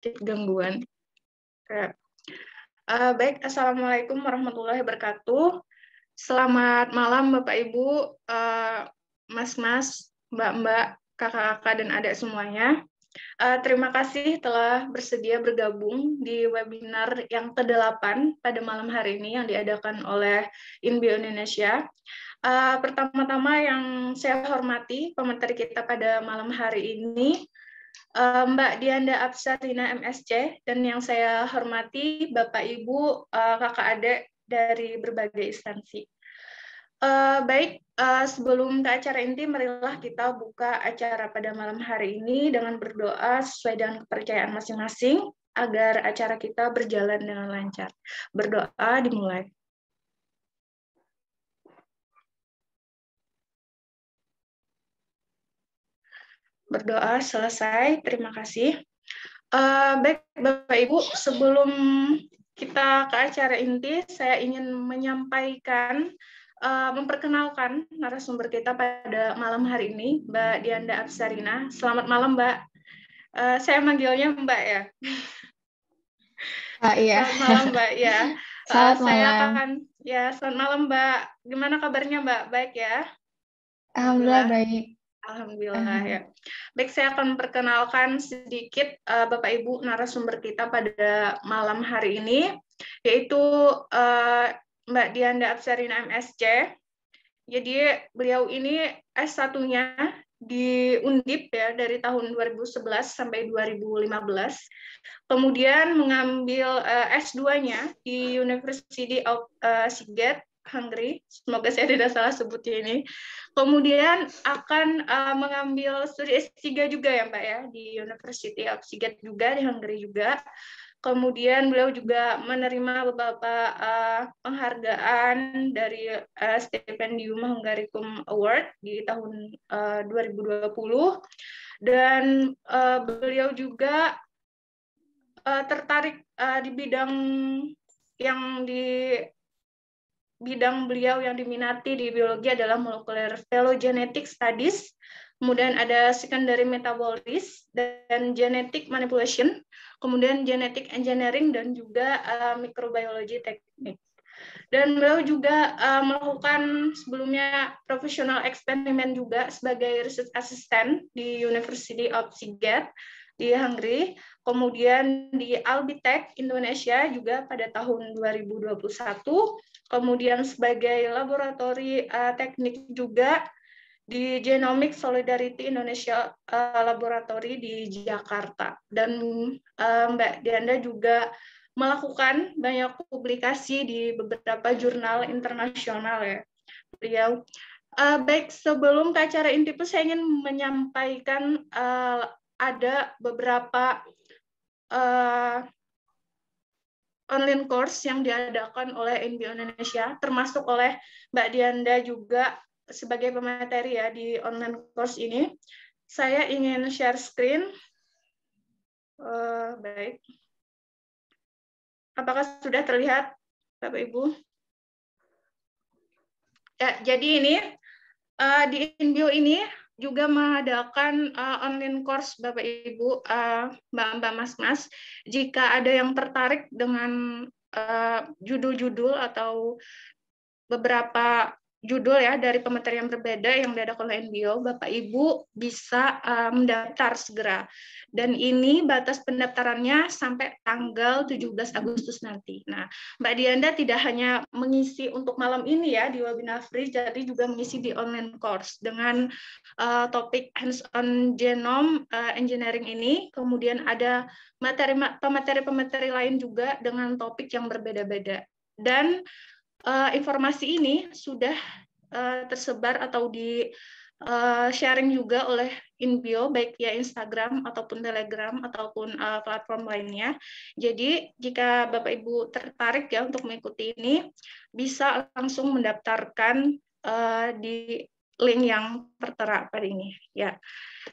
sedikit gangguan. Uh, baik, Assalamualaikum warahmatullahi wabarakatuh. Selamat malam Bapak Ibu, eh, Mas-mas, Mbak-mbak, kakak-kakak, dan adik semuanya. Uh, terima kasih telah bersedia bergabung di webinar yang ke-8 pada malam hari ini yang diadakan oleh INBIO Indonesia. Uh, Pertama-tama yang saya hormati pemateri kita pada malam hari ini Eh, Mbak Dianda Absatina MSC dan yang saya hormati Bapak Ibu eh, kakak adik dari berbagai instansi. Eh, baik, sebelum ke acara inti, marilah kita buka acara pada malam hari ini dengan berdoa sesuai dengan kepercayaan masing-masing agar acara kita berjalan dengan lancar. Berdoa dimulai. berdoa selesai. Terima kasih. Uh, baik, Bapak Ibu, sebelum kita ke acara inti, saya ingin menyampaikan, uh, memperkenalkan narasumber kita pada malam hari ini, Mbak Dianda Absarina. Selamat malam, Mbak. Uh, saya manggilnya Mbak ya. Ah, iya. Selamat malam, Mbak. Ya. Selamat uh, saya malam. akan ya, selamat malam, Mbak. Gimana kabarnya, Mbak? Baik ya? Alhamdulillah baik. Alhamdulillah ehm. ya. Baik, saya akan perkenalkan sedikit uh, Bapak Ibu narasumber kita pada malam hari ini, yaitu uh, Mbak Dianda Absarina MSC. Jadi beliau ini S1-nya di Undip ya dari tahun 2011 sampai 2015. Kemudian mengambil uh, eh, S2-nya di University of uh, Siget Hungary. Semoga saya tidak salah sebutnya ini. Kemudian akan uh, mengambil studi S3 juga ya Mbak ya di University of Siget juga di Hungary juga. Kemudian beliau juga menerima beberapa uh, penghargaan dari uh, Stipendium Hungaricum Award di tahun uh, 2020 dan uh, beliau juga uh, tertarik uh, di bidang yang di bidang beliau yang diminati di biologi adalah molecular phylogenetic studies, kemudian ada secondary metabolism dan genetic manipulation, kemudian genetic engineering dan juga uh, microbiology teknik. Dan beliau juga uh, melakukan sebelumnya profesional eksperimen juga sebagai research assistant di University of Siget di Hungary, kemudian di Albitek Indonesia juga pada tahun 2021, kemudian sebagai laboratori uh, teknik juga di Genomic Solidarity Indonesia uh, Laboratory di Jakarta. Dan uh, Mbak Dianda juga melakukan banyak publikasi di beberapa jurnal internasional ya. Beliau uh, baik sebelum ke acara inti saya ingin menyampaikan uh, ada beberapa uh, online course yang diadakan oleh NBO Indonesia, termasuk oleh Mbak Dianda juga sebagai pemateri ya di online course ini. Saya ingin share screen. Uh, baik. Apakah sudah terlihat, Bapak-Ibu? Ya, jadi ini uh, di NBO ini juga mengadakan uh, online course Bapak Ibu, uh, Mbak-mbak, Mas-mas, jika ada yang tertarik dengan judul uh, judul-judul atau beberapa judul ya dari pemateri yang berbeda yang diadakan oleh NBO, Bapak Ibu bisa mendaftar mendaftar segera. Dan ini batas pendaftarannya sampai tanggal 17 Agustus nanti. Nah, Mbak Dianda tidak hanya mengisi untuk malam ini ya di webinar free, jadi juga mengisi di online course dengan uh, topik hands-on genome uh, engineering ini. Kemudian ada materi pemateri-pemateri lain juga dengan topik yang berbeda-beda. Dan uh, informasi ini sudah uh, tersebar atau di uh, sharing juga oleh Inbio baik via Instagram ataupun Telegram ataupun uh, platform lainnya. Jadi jika Bapak Ibu tertarik ya untuk mengikuti ini bisa langsung mendaftarkan uh, di link yang tertera pada ini ya.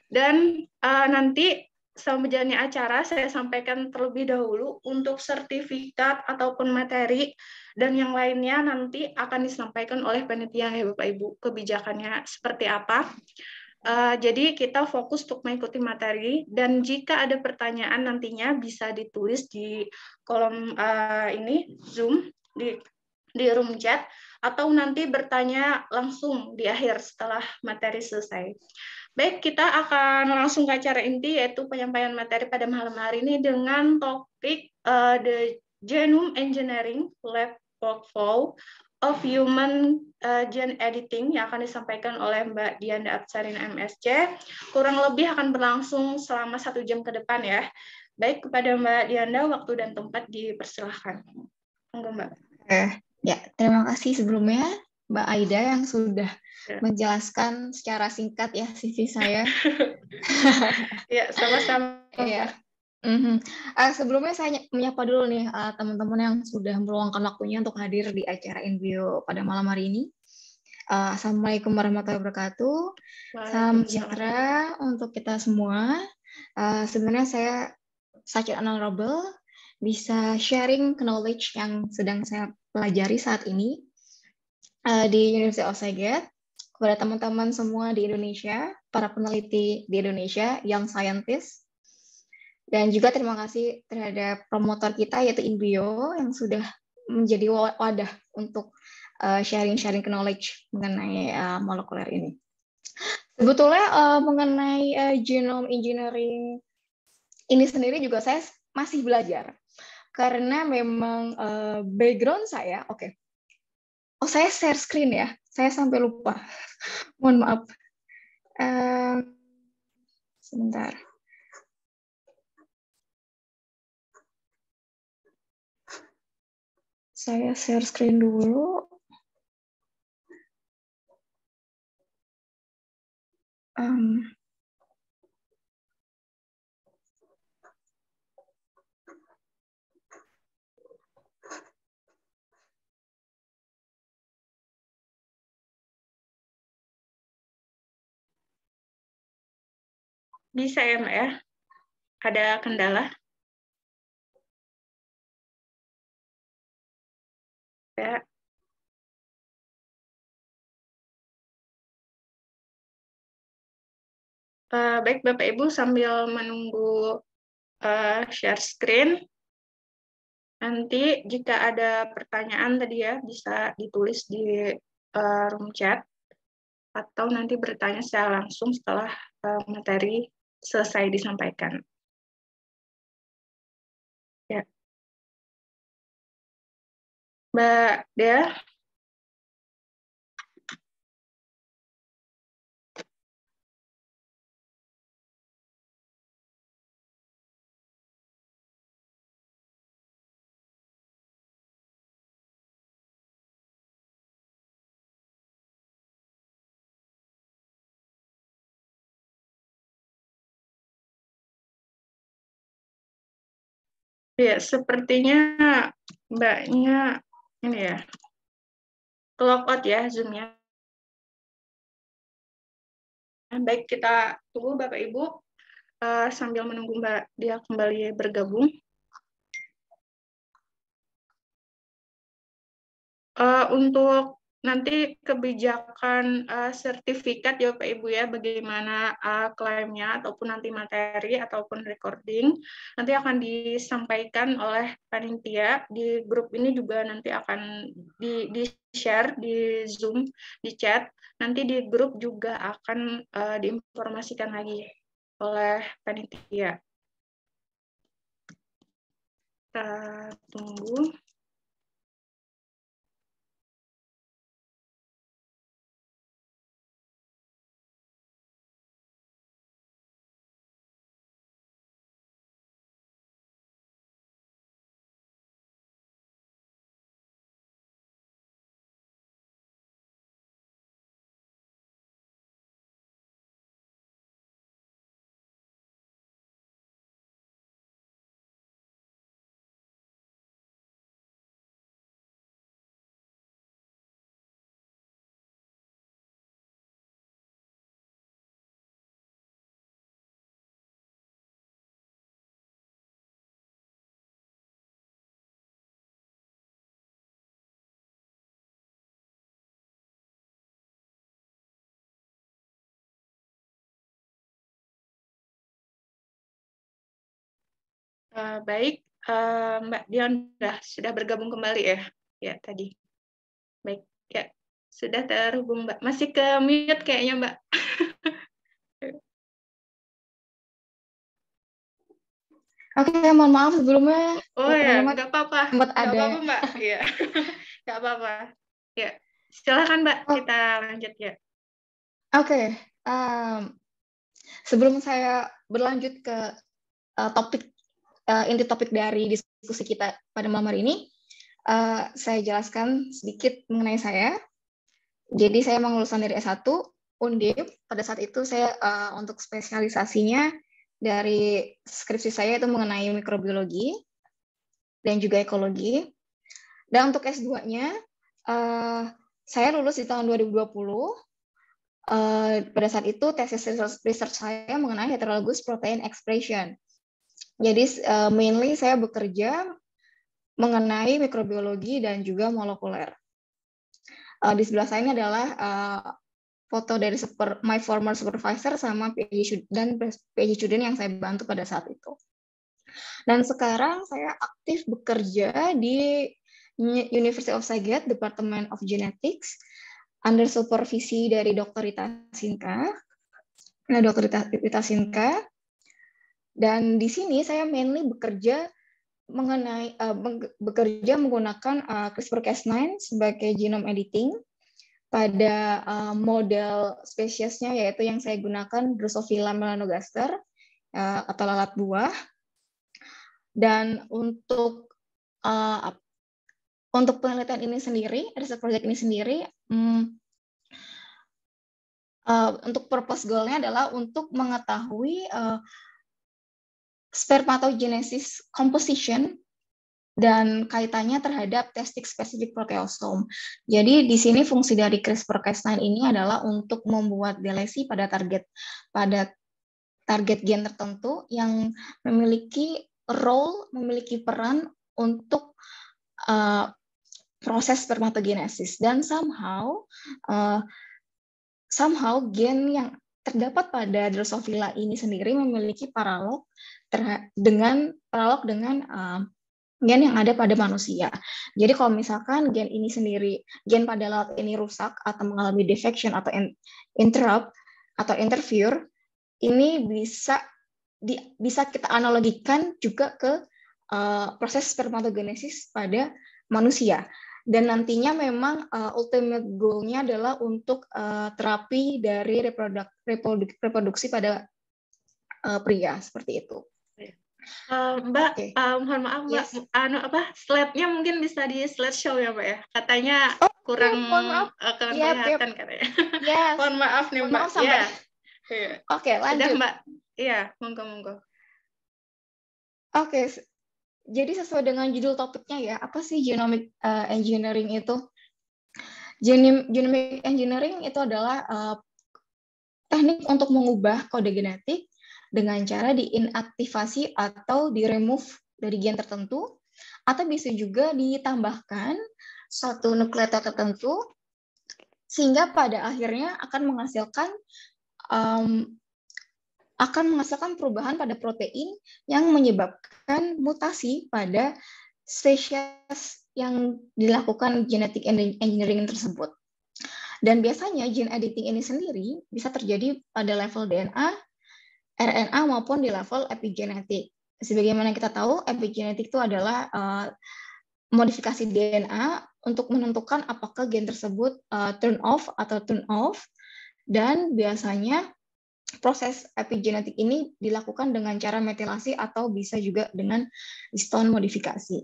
Dan uh, nanti selama berjalannya acara saya sampaikan terlebih dahulu untuk sertifikat ataupun materi dan yang lainnya nanti akan disampaikan oleh penitia ya Bapak Ibu kebijakannya seperti apa. Uh, jadi kita fokus untuk mengikuti materi dan jika ada pertanyaan nantinya bisa ditulis di kolom uh, ini Zoom di di room chat atau nanti bertanya langsung di akhir setelah materi selesai. Baik, kita akan langsung ke acara inti yaitu penyampaian materi pada malam hari ini dengan topik uh, The Genome Engineering Lab Workflow of Human uh, Gene Editing yang akan disampaikan oleh Mbak Dianda Absarin MSC. Kurang lebih akan berlangsung selama satu jam ke depan ya. Baik, kepada Mbak Dianda, waktu dan tempat dipersilahkan. Monggo Mbak. Eh, ya, terima kasih sebelumnya Mbak Aida yang sudah ya. menjelaskan secara singkat ya sisi saya. ya, sama-sama. ya. Mm -hmm. uh, sebelumnya saya menyapa dulu nih teman eh, teman-teman yang sudah meluangkan waktunya untuk hadir di acara Invio pada malam hari ini. Uh, Assalamualaikum warahmatullahi wabarakatuh. Salam sejahtera untuk kita semua. Uh, sebenarnya saya Sacit Robel bisa sharing knowledge yang sedang saya pelajari saat ini Eh, di University of Saigon kepada teman-teman semua di Indonesia, para peneliti di Indonesia, yang scientist, dan juga terima kasih terhadap promotor kita yaitu Inbio yang sudah menjadi wadah untuk eh, sharing-sharing knowledge mengenai eh, molekuler ini. Sebetulnya mengenai uh, genome engineering ini sendiri juga saya masih belajar karena memang background saya, oke, okay, oh saya share screen ya saya sampai lupa mohon maaf Um, sebentar saya share screen dulu um, Bisa ya, Mbak ya? Ada kendala? Ya. Uh, baik, Bapak Ibu, sambil menunggu uh, share screen, nanti jika ada pertanyaan tadi ya, bisa ditulis di uh, room chat, atau nanti bertanya secara langsung setelah uh, materi selesai disampaikan. Ya. Mbak Dea, Ya, sepertinya mbaknya ini ya, clock ya Zoom-nya. Baik, kita tunggu Bapak Ibu uh, sambil menunggu Mbak dia kembali bergabung. Uh, untuk nanti kebijakan uh, sertifikat ya Pak Ibu ya bagaimana uh, klaimnya ataupun nanti materi ataupun recording nanti akan disampaikan oleh panitia di grup ini juga nanti akan di, di share di Zoom di chat nanti di grup juga akan uh, diinformasikan lagi oleh panitia kita tunggu Eh, baik, uh, Mbak Dion sudah, sudah bergabung kembali ya, ya tadi. Baik, ya sudah terhubung Mbak. Masih ke mute kayaknya Mbak. Oke, okay, mohon maaf sebelumnya. Oh ya, nggak apa-apa. ada. Nggak apa-apa, Mbak. Iya. nggak apa-apa. Ya, silakan Mbak, oh. kita lanjut ya. Oke, okay. um, sebelum saya berlanjut ke uh, topik uh, inti topik dari diskusi kita pada malam hari ini, uh, saya jelaskan sedikit mengenai saya. Jadi saya mengulusan dari S1 Undip. Pada saat itu saya uh, untuk spesialisasinya dari skripsi saya itu mengenai mikrobiologi dan juga ekologi. Dan untuk S2-nya uh, saya lulus di tahun 2020. Uh, pada saat itu tesis research, saya mengenai heterologous protein expression. Jadi uh, mainly saya bekerja mengenai mikrobiologi dan juga molekuler. Uh, di sebelah saya ini adalah uh, foto dari super, my former supervisor sama PhD dan PhD student yang saya bantu pada saat itu. Dan sekarang saya aktif bekerja di University of Saget, Department of Genetics, under supervisi dari Dr. Rita Sinka. Nah, Dr. Rita, Rita Sinka dan di sini saya mainly bekerja mengenai uh, bekerja menggunakan uh, eh, CRISPR-Cas9 sebagai genome editing pada uh, model spesiesnya yaitu yang saya gunakan Drosophila melanogaster uh, atau lalat buah. Dan untuk uh, untuk penelitian ini sendiri, riset project ini sendiri, um, uh, untuk purpose goalnya adalah untuk mengetahui uh, spermatogenesis composition dan kaitannya terhadap testis spesifik proteosom. Jadi di sini fungsi dari CRISPR-Cas9 ini adalah untuk membuat delesi pada target pada target gen tertentu yang memiliki role, memiliki peran untuk uh, proses spermatogenesis dan somehow uh, somehow gen yang terdapat pada Drosophila ini sendiri memiliki paralog dengan paralog dengan uh, gen yang ada pada manusia. Jadi kalau misalkan gen ini sendiri, gen pada lalat ini rusak atau mengalami defection atau interrupt atau interfere, ini bisa di, bisa kita analogikan juga ke uh, proses spermatogenesis pada manusia dan nantinya memang uh, ultimate goal-nya adalah untuk uh, terapi dari reproduk, reproduk, reproduksi pada uh, pria seperti itu. Uh, Mbak, okay. uh, mohon maaf Mbak, yes. anu apa slide-nya mungkin bisa di slide show ya Mbak ya. Katanya oh, iya, kurang mohon maaf. Uh, kelihatan yep, yep. katanya. Yes. mohon maaf nih Mbak. Yeah. Yeah. Oke, okay, lanjut. Sudah, Mbak. Iya, monggo monggo. Oke, okay, jadi sesuai dengan judul topiknya ya, apa sih genomic uh, engineering itu? Genim, genomic engineering itu adalah uh, teknik untuk mengubah kode genetik dengan cara diinaktivasi atau diremove dari gen tertentu, atau bisa juga ditambahkan satu nukleotida tertentu, sehingga pada akhirnya akan menghasilkan um, akan menghasilkan perubahan pada protein yang menyebabkan mutasi pada spesies yang dilakukan genetic engineering tersebut. Dan biasanya gene editing ini sendiri bisa terjadi pada level DNA, RNA maupun di level epigenetik. Sebagaimana kita tahu, epigenetik itu adalah uh, modifikasi DNA untuk menentukan apakah gen tersebut uh, turn off atau turn off. Dan biasanya proses epigenetik ini dilakukan dengan cara metilasi atau bisa juga dengan histon modifikasi.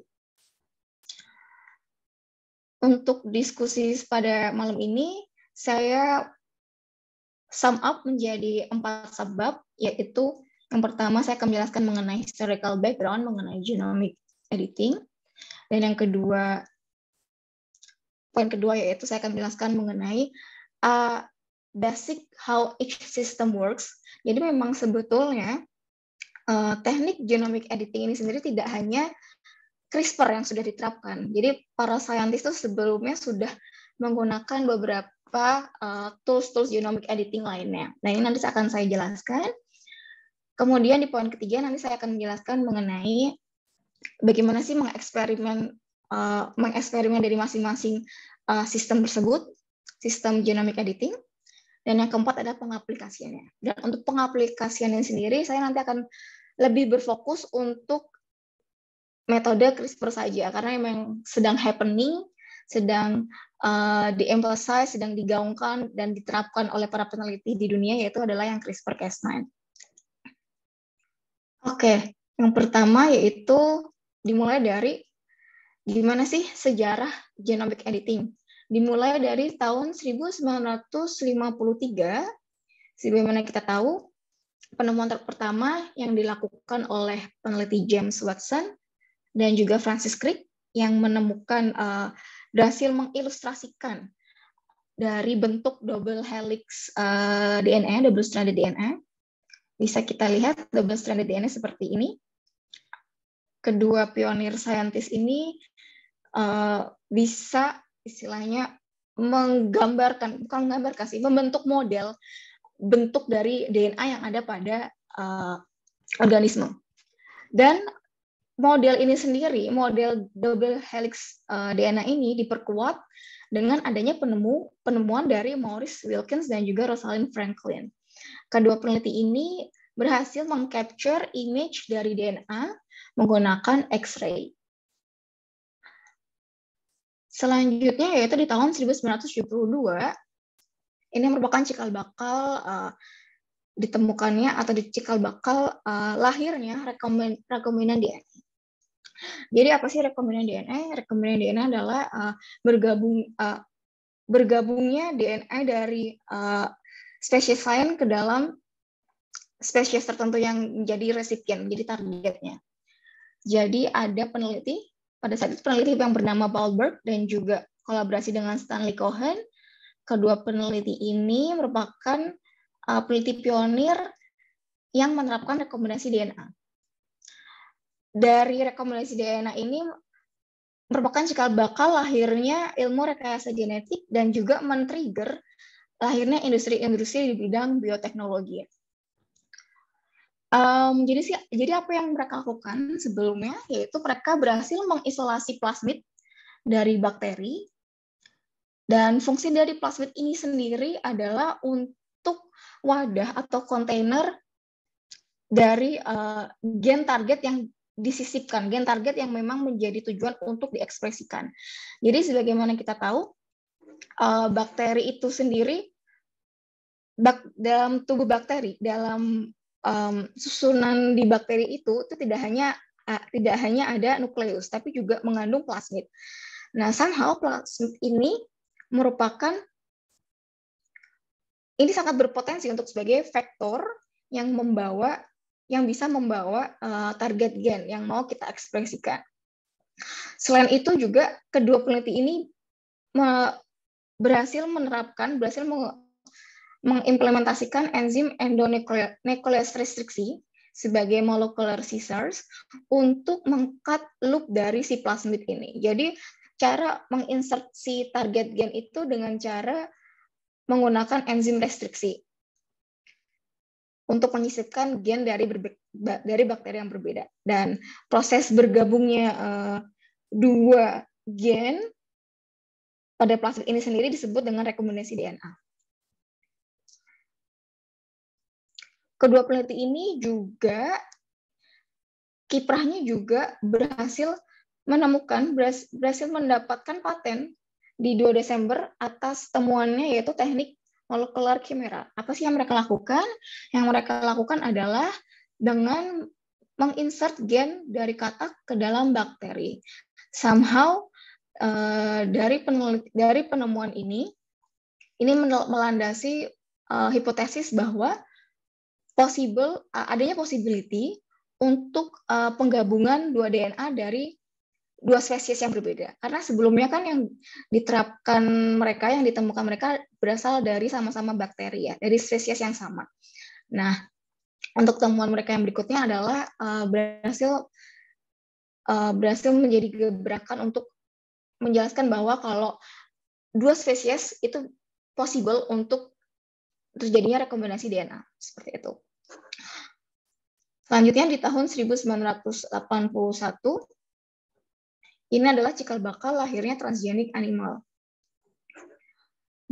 Untuk diskusi pada malam ini, saya sum up menjadi empat sebab, yaitu yang pertama saya akan menjelaskan mengenai historical background, mengenai genomic editing, dan yang kedua, poin kedua yaitu saya akan menjelaskan mengenai uh, basic how each system works. Jadi memang sebetulnya uh, teknik genomic editing ini sendiri tidak hanya CRISPR yang sudah diterapkan. Jadi para saintis itu sebelumnya sudah menggunakan beberapa tools eh, tools-tools genomic editing lainnya. Nah ini nanti akan saya jelaskan. Kemudian di poin ketiga nanti saya akan menjelaskan mengenai bagaimana sih mengeksperimen uh, mengeksperimen dari masing-masing uh, sistem tersebut, sistem genomic editing. Dan yang keempat adalah pengaplikasiannya. Dan untuk pengaplikasiannya sendiri, saya nanti akan lebih berfokus untuk metode CRISPR saja, karena memang sedang happening, sedang uh, diemphasize, sedang digaungkan, dan diterapkan oleh para peneliti di dunia, yaitu adalah yang CRISPR-Cas9. Oke, yang pertama yaitu dimulai dari gimana sih sejarah genomic editing dimulai dari tahun 1953 sebagaimana kita tahu penemuan pertama yang dilakukan oleh peneliti James Watson dan juga Francis Crick yang menemukan uh, berhasil mengilustrasikan dari bentuk double helix uh, eh, DNA, double stranded DNA. Bisa kita lihat double stranded DNA seperti ini. Kedua pionir saintis ini uh, bisa istilahnya menggambarkan bukan menggambarkan sih membentuk model bentuk dari DNA yang ada pada uh, organisme dan model ini sendiri model double helix uh, eh, DNA ini diperkuat dengan adanya penemu penemuan dari Maurice Wilkins dan juga Rosalind Franklin kedua peneliti ini berhasil mengcapture image dari DNA menggunakan X-ray Selanjutnya yaitu di tahun 1972 ini merupakan cikal bakal uh, ditemukannya atau dicikal cikal bakal uh, lahirnya rekomen, rekombinan DNA. Jadi apa sih rekombinan DNA? Rekombinan DNA adalah uh, bergabung uh, bergabungnya DNA dari uh, spesies lain ke dalam spesies tertentu yang menjadi resipien, jadi targetnya. Jadi ada peneliti pada saat itu peneliti yang bernama Paul Berg dan juga kolaborasi dengan Stanley Cohen. Kedua peneliti ini merupakan uh, peneliti pionir yang menerapkan rekombinasi DNA. Dari rekombinasi DNA ini merupakan cikal bakal lahirnya ilmu rekayasa genetik dan juga men-trigger lahirnya industri-industri di bidang bioteknologi. Um, jadi sih, jadi apa yang mereka lakukan sebelumnya yaitu mereka berhasil mengisolasi plasmid dari bakteri dan fungsi dari plasmid ini sendiri adalah untuk wadah atau kontainer dari uh, gen target yang disisipkan, gen target yang memang menjadi tujuan untuk diekspresikan. Jadi sebagaimana kita tahu, uh, bakteri itu sendiri bak, dalam tubuh bakteri dalam um, susunan di bakteri itu itu tidak hanya uh, tidak hanya ada nukleus tapi juga mengandung plasmid. Nah, somehow plasmid ini merupakan ini sangat berpotensi untuk sebagai vektor yang membawa yang bisa membawa uh, target gen yang mau kita ekspresikan. Selain itu juga kedua peneliti ini berhasil menerapkan berhasil mengimplementasikan enzim endonukleus restriksi sebagai molecular scissors untuk mengkat loop dari si plasmid ini. Jadi cara si target gen itu dengan cara menggunakan enzim restriksi untuk menyisipkan gen dari dari bakteri yang berbeda dan proses bergabungnya uh, dua gen pada plasmid ini sendiri disebut dengan rekombinasi DNA. Kedua peneliti ini juga kiprahnya juga berhasil menemukan berhasil mendapatkan paten di 2 Desember atas temuannya yaitu teknik molekular chimera. Apa sih yang mereka lakukan? Yang mereka lakukan adalah dengan menginsert gen dari katak ke dalam bakteri. Somehow uh, dari penelit dari penemuan ini ini melandasi uh, hipotesis bahwa possible uh, adanya possibility untuk uh, penggabungan dua DNA dari dua spesies yang berbeda. Karena sebelumnya kan yang diterapkan mereka, yang ditemukan mereka berasal dari sama-sama bakteri ya, dari spesies yang sama. Nah, untuk temuan mereka yang berikutnya adalah uh, berhasil uh, berhasil menjadi gebrakan untuk menjelaskan bahwa kalau dua spesies itu possible untuk Terjadinya rekombinasi DNA seperti itu. Selanjutnya di tahun 1981 ini adalah cikal bakal lahirnya transgenik animal.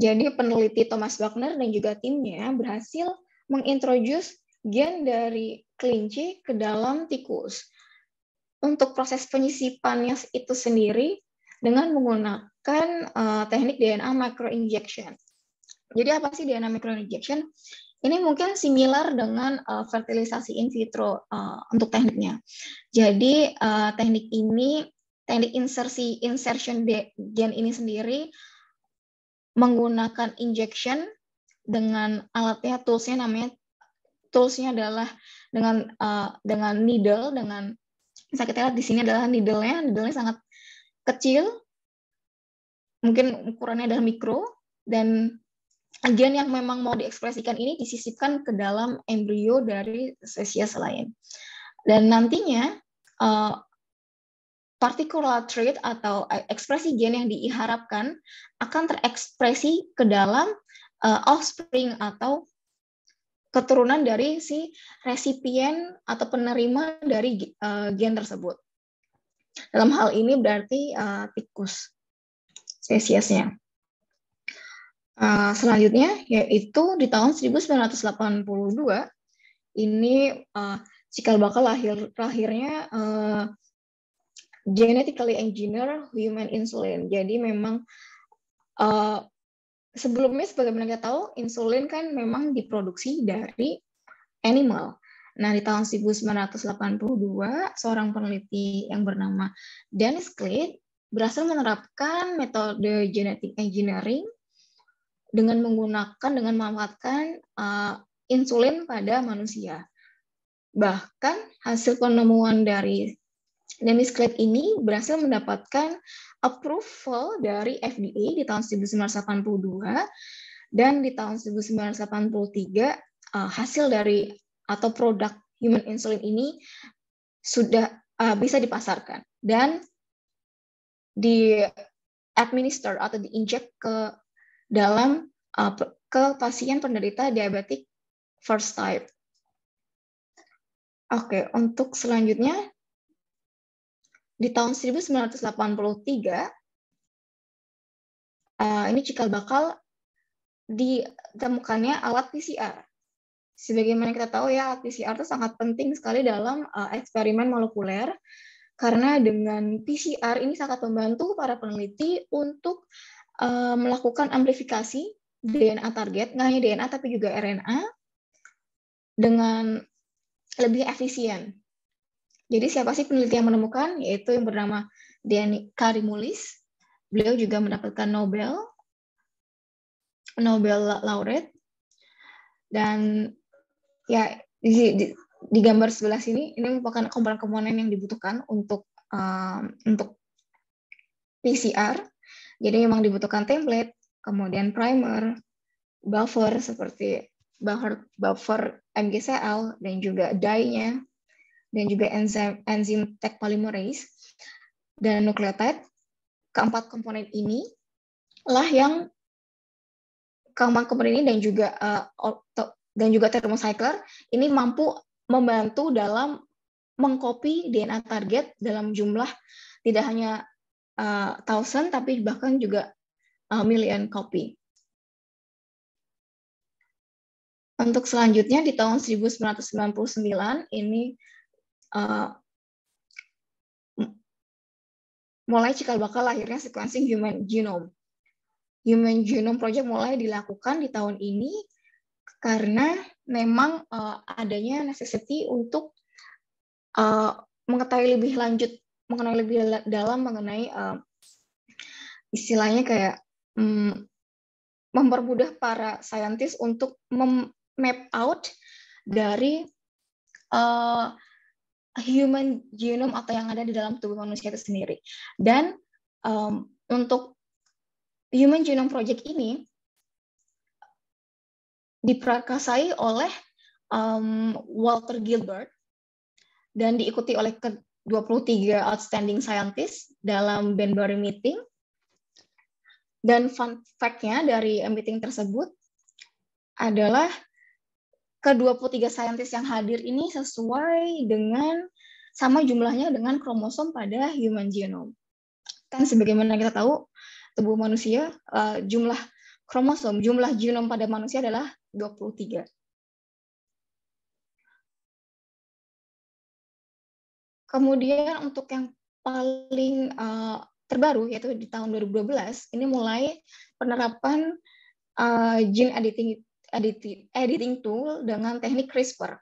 Jadi peneliti Thomas Wagner dan juga timnya berhasil mengintroduce gen dari kelinci ke dalam tikus. Untuk proses penyisipannya itu sendiri dengan menggunakan eh, teknik DNA microinjection. Jadi apa sih DNA micro rejection? Ini mungkin similar dengan uh, fertilisasi in vitro uh, untuk tekniknya. Jadi uh, teknik ini, teknik insersi insertion gen ini sendiri menggunakan injection dengan alatnya toolsnya namanya toolsnya adalah dengan uh, dengan needle dengan bisa kita lihat di sini adalah needlenya needlenya sangat kecil mungkin ukurannya adalah mikro dan Gen yang memang mau diekspresikan ini disisipkan ke dalam embrio dari spesies lain. Dan nantinya uh, particular trait atau eh, ekspresi gen yang diharapkan akan terekspresi ke dalam uh, offspring atau keturunan dari si resipien atau penerima dari uh, gen tersebut. Dalam hal ini berarti uh, tikus spesiesnya. Eh, selanjutnya yaitu di tahun 1982 ini uh, cikal bakal lahir lahirnya uh, genetically engineer human insulin. Jadi memang uh, sebelumnya sebagai kita tahu insulin kan memang diproduksi dari animal. Nah, di tahun 1982, seorang peneliti yang bernama Dennis Clyde berhasil menerapkan metode genetic engineering dengan menggunakan dengan memanfaatkan uh, insulin pada manusia. Bahkan hasil penemuan dari Dennis Clegg ini berhasil mendapatkan approval dari FDA di tahun 1982 dan di tahun 1983 uh, eh, hasil dari atau produk human insulin ini sudah uh, bisa dipasarkan dan di administer atau diinjek ke dalam uh, ke pasien penderita diabetik first type. Oke, untuk selanjutnya di tahun 1983 uh, ini cikal bakal ditemukannya alat PCR. Sebagaimana kita tahu ya, alat PCR itu sangat penting sekali dalam uh, eksperimen molekuler karena dengan PCR ini sangat membantu para peneliti untuk Eh, melakukan amplifikasi DNA target, nggak hanya DNA tapi juga RNA dengan lebih efisien. Jadi siapa sih peneliti yang menemukan? Yaitu yang bernama Dani Karimulis. Beliau juga mendapatkan Nobel, Nobel laureate. Dan ya di, di, di gambar sebelah sini ini merupakan komponen-komponen yang dibutuhkan untuk um, untuk PCR jadi memang dibutuhkan template, kemudian primer, buffer seperti buffer buffer MGCL dan juga dye-nya dan juga enzim enzim tag polymerase dan nucleotide. Keempat komponen ini lah yang keempat komponen ini dan juga uh, dan juga thermocycler ini mampu membantu dalam mengcopy DNA target dalam jumlah tidak hanya Eh, thousand tapi bahkan juga uh, million copy. Untuk selanjutnya di tahun 1999 ini uh, mulai cikal bakal lahirnya sequencing human genome. Human Genome Project mulai dilakukan di tahun ini karena memang uh, adanya necessity untuk uh, mengetahui lebih lanjut mengenai lebih dalam mengenai uh, istilahnya kayak um, mempermudah para saintis untuk map out dari uh, human genome atau yang ada di dalam tubuh manusia itu sendiri. Dan um, untuk Human Genome Project ini diprakasai oleh um, Walter Gilbert dan diikuti oleh 23 outstanding scientist dalam Benbury meeting. Dan fun fact-nya dari meeting tersebut adalah ke-23 scientist yang hadir ini sesuai dengan sama jumlahnya dengan kromosom pada human genome. Kan sebagaimana kita tahu tubuh manusia eh, jumlah kromosom, jumlah genom pada manusia adalah 23. Kemudian untuk yang paling uh, terbaru yaitu di tahun 2012 ini mulai penerapan uh, gene editing, editing editing tool dengan teknik CRISPR.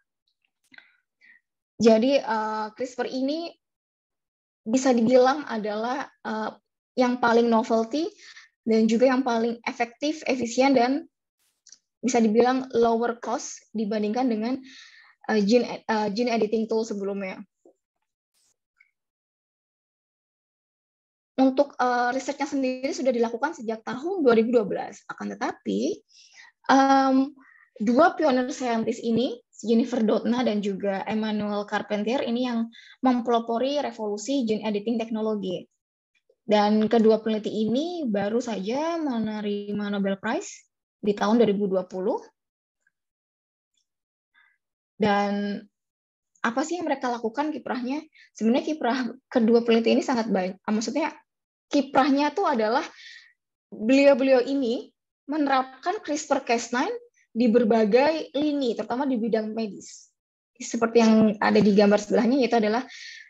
Jadi uh, CRISPR ini bisa dibilang adalah uh, yang paling novelty dan juga yang paling efektif, efisien dan bisa dibilang lower cost dibandingkan dengan uh, gene uh, gene editing tool sebelumnya. untuk uh, eh, risetnya sendiri sudah dilakukan sejak tahun 2012. Akan tetapi, um, dua pioner saintis ini, Jennifer Doudna dan juga Emmanuel Carpentier, ini yang mempelopori revolusi gene editing teknologi. Dan kedua peneliti ini baru saja menerima Nobel Prize di tahun 2020. Dan apa sih yang mereka lakukan kiprahnya? Sebenarnya kiprah kedua peneliti ini sangat banyak. Maksudnya kiprahnya tuh adalah beliau-beliau ini menerapkan CRISPR-Cas9 di berbagai lini, terutama di bidang medis. Seperti yang ada di gambar sebelahnya, yaitu adalah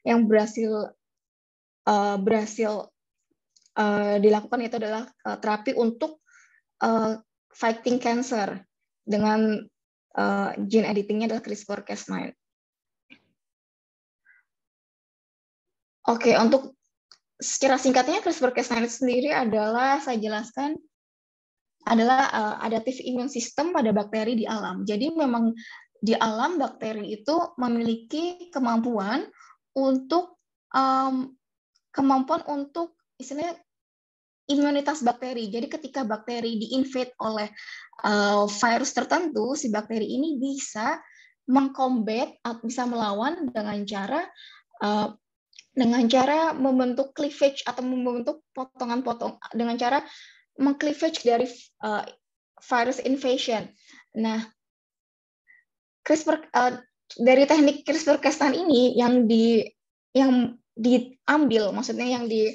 yang berhasil uh, berhasil uh, dilakukan itu adalah uh, terapi untuk uh, fighting cancer dengan uh, gene editingnya adalah CRISPR-Cas9. Oke, okay, untuk secara singkatnya CRISPR cas sendiri adalah saya jelaskan adalah uh, adaptif imun sistem pada bakteri di alam. Jadi memang di alam bakteri itu memiliki kemampuan untuk um, kemampuan untuk istilahnya imunitas bakteri. Jadi ketika bakteri diinvade oleh uh, virus tertentu, si bakteri ini bisa mengcombat atau bisa melawan dengan cara uh, dengan cara membentuk cleavage atau membentuk potongan potongan dengan cara mengcleavage dari uh, virus invasion. Nah, CRISPR uh, dari teknik CRISPR Cas9 ini yang di yang diambil maksudnya yang di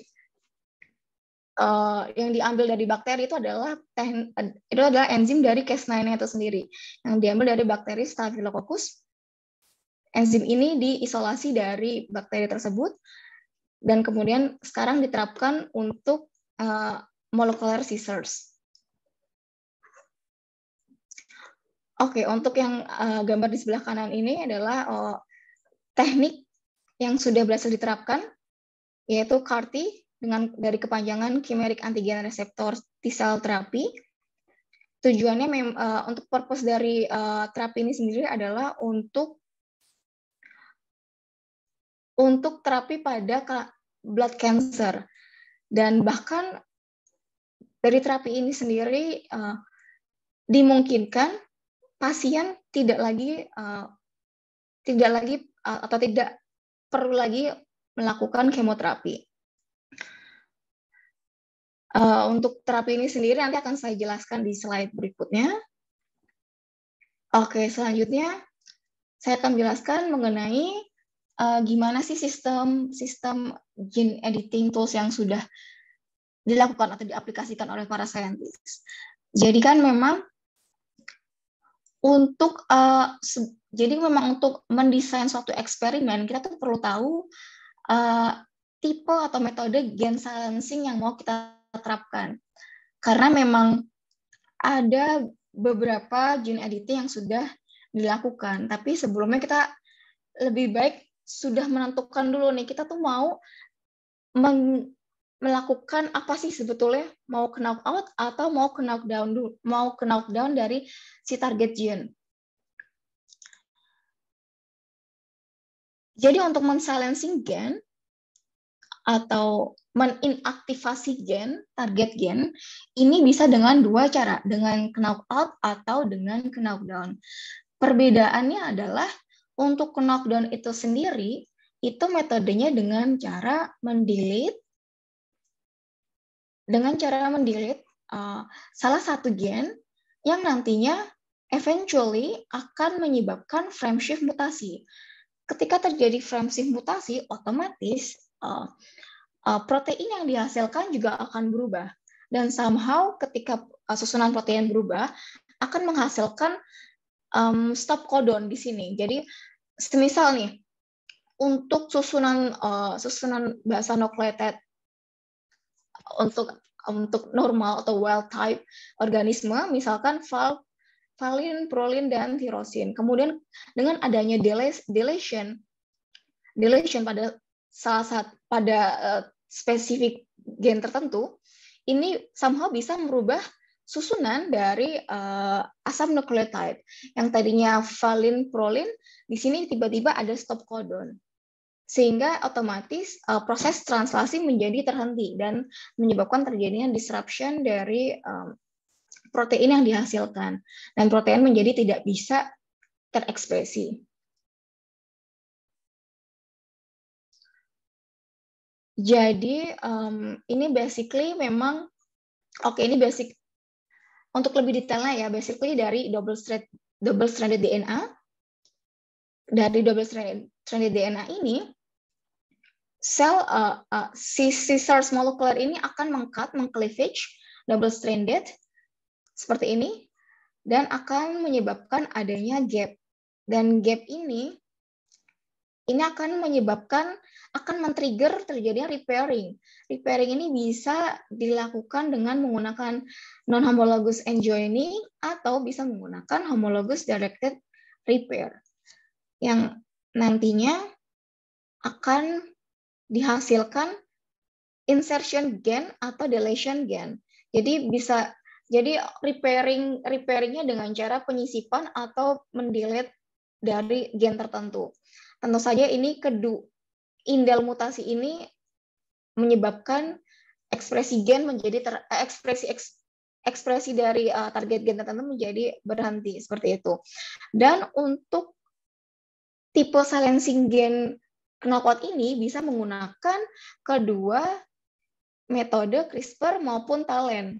uh, yang diambil dari bakteri itu adalah teknik, itu adalah enzim dari Cas9 itu sendiri yang diambil dari bakteri Staphylococcus enzim ini diisolasi dari bakteri tersebut dan kemudian sekarang diterapkan untuk uh, molecular scissors. Oke, untuk yang eh, gambar di sebelah kanan ini adalah oh, teknik yang sudah berhasil diterapkan, yaitu CAR-T dengan dari kepanjangan chimeric antigen receptor T-cell therapy. Tujuannya eh, untuk purpose dari terapi ini sendiri adalah untuk untuk terapi pada blood cancer. Dan bahkan dari terapi ini sendiri uh, dimungkinkan pasien tidak lagi uh, tidak lagi uh, atau tidak perlu lagi melakukan kemoterapi. Uh, untuk terapi ini sendiri nanti akan saya jelaskan di slide berikutnya. Oke, selanjutnya saya akan jelaskan mengenai uh, gimana sih sistem sistem gene editing tools yang sudah dilakukan atau diaplikasikan oleh para saintis. Jadi kan memang untuk uh, jadi memang untuk mendesain suatu eksperimen kita tuh perlu tahu uh, tipe atau metode gen silencing yang mau kita terapkan. Karena memang ada beberapa gene editing yang sudah dilakukan, tapi sebelumnya kita lebih baik sudah menentukan dulu nih kita tuh mau melakukan apa sih sebetulnya mau ke out atau mau ke down mau ke down dari si target gen. Jadi untuk mensalencing gen atau meninaktivasi gen, target gen, ini bisa dengan dua cara, dengan knock out atau dengan knock down. Perbedaannya adalah untuk knockdown itu sendiri, itu metodenya dengan cara mendelete dengan cara mendelete uh, salah satu gen yang nantinya eventually akan menyebabkan frame shift mutasi. Ketika terjadi frame shift mutasi, otomatis uh, uh, protein yang dihasilkan juga akan berubah. Dan somehow ketika uh, susunan protein berubah, akan menghasilkan um, stop codon di sini. Jadi semisal nih untuk susunan uh, susunan bahasa nukleotid untuk untuk normal atau wild type organisme misalkan val valin, prolin dan tirosin. Kemudian dengan adanya deletion deletion pada salah satu pada uh, spesifik gen tertentu ini somehow bisa merubah susunan dari uh, asam nukleotide yang tadinya valin prolin di sini tiba-tiba ada stop codon sehingga otomatis uh, proses translasi menjadi terhenti dan menyebabkan terjadinya disruption dari um, protein yang dihasilkan dan protein menjadi tidak bisa terekspresi. Jadi um, ini basically memang oke okay, ini basic untuk lebih detailnya ya, basically dari double strand double stranded DNA dari double stranded, DNA ini sel uh, uh, si scissors molekuler ini akan mengcut, mengcleavage double stranded seperti ini dan akan menyebabkan adanya gap. Dan gap ini ini akan menyebabkan akan men-trigger terjadinya repairing. Repairing ini bisa dilakukan dengan menggunakan non homologous enjoining atau bisa menggunakan homologous directed repair yang nantinya akan dihasilkan insertion gain atau deletion gain. Jadi bisa jadi repairing repairingnya dengan cara penyisipan atau mendelete dari gen tertentu. Tentu saja ini kedua indel mutasi ini menyebabkan ekspresi gen menjadi ter, eh, ekspresi eks, ekspresi dari uh, target gen tertentu menjadi berhenti seperti itu. Dan untuk tipe silencing gen knockout ini bisa menggunakan kedua metode CRISPR maupun TALEN.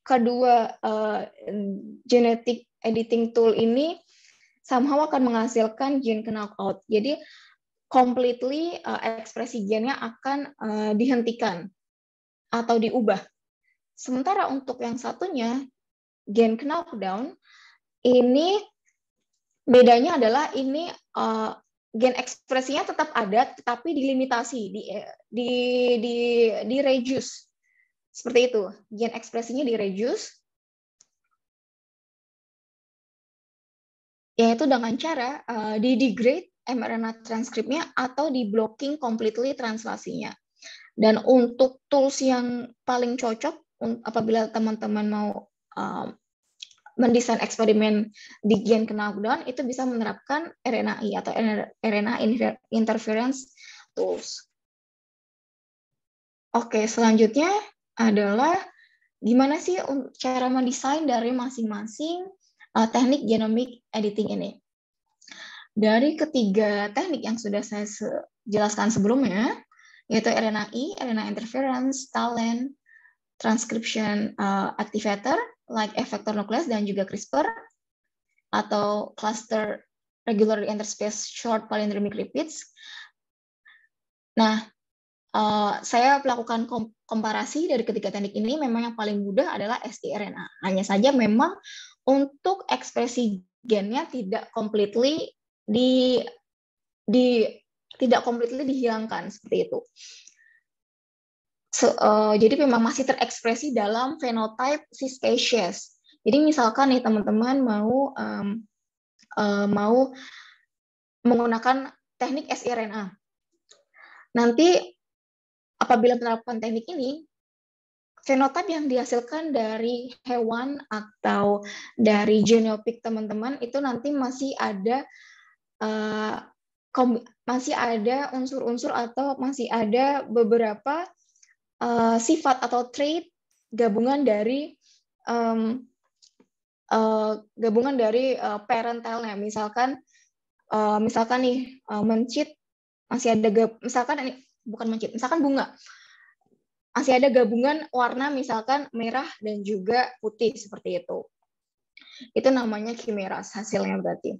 Kedua uh, genetic editing tool ini somehow akan menghasilkan gen knockout. Jadi completely uh, ekspresi gennya akan uh, dihentikan atau diubah. Sementara untuk yang satunya gen knockdown ini bedanya adalah ini uh, gen ekspresinya tetap ada tetapi dilimitasi di di di di reduce seperti itu gen ekspresinya di reduce yaitu dengan cara uh, di degrade mRNA transkripnya atau di blocking completely translasinya. Dan untuk tools yang paling cocok apabila teman-teman mau um, mendesain eksperimen di gen knockdown itu bisa menerapkan RNAi atau RNA interference tools. Oke, selanjutnya adalah gimana sih cara mendesain dari masing-masing uh, teknik genomic editing ini. Dari ketiga teknik yang sudah saya se jelaskan sebelumnya, yaitu RNAi, RNA interference, TALEN, transcription uh, activator, like effector nucleus, dan juga CRISPR, atau cluster regularly interspace short palindromic repeats. Nah, uh, saya melakukan komparasi dari ketiga teknik ini memang yang paling mudah adalah siRNA. Hanya saja memang untuk ekspresi gennya tidak completely di di tidak completely dihilangkan seperti itu. So, uh, eh, jadi memang masih terekspresi dalam phenotype si spesies. Jadi misalkan nih teman-teman mau um, uh, mau menggunakan teknik sRNA. Nanti apabila penerapan teknik ini fenotip yang dihasilkan dari hewan atau dari genopik teman-teman itu nanti masih ada uh, masih ada unsur-unsur atau masih ada beberapa uh, sifat atau trait gabungan dari um, uh, gabungan dari uh, parentalnya misalkan uh, misalkan nih uh, mencit masih ada misalkan ini bukan mencit misalkan bunga masih ada gabungan warna misalkan merah dan juga putih seperti itu. Itu namanya kimeras hasilnya berarti.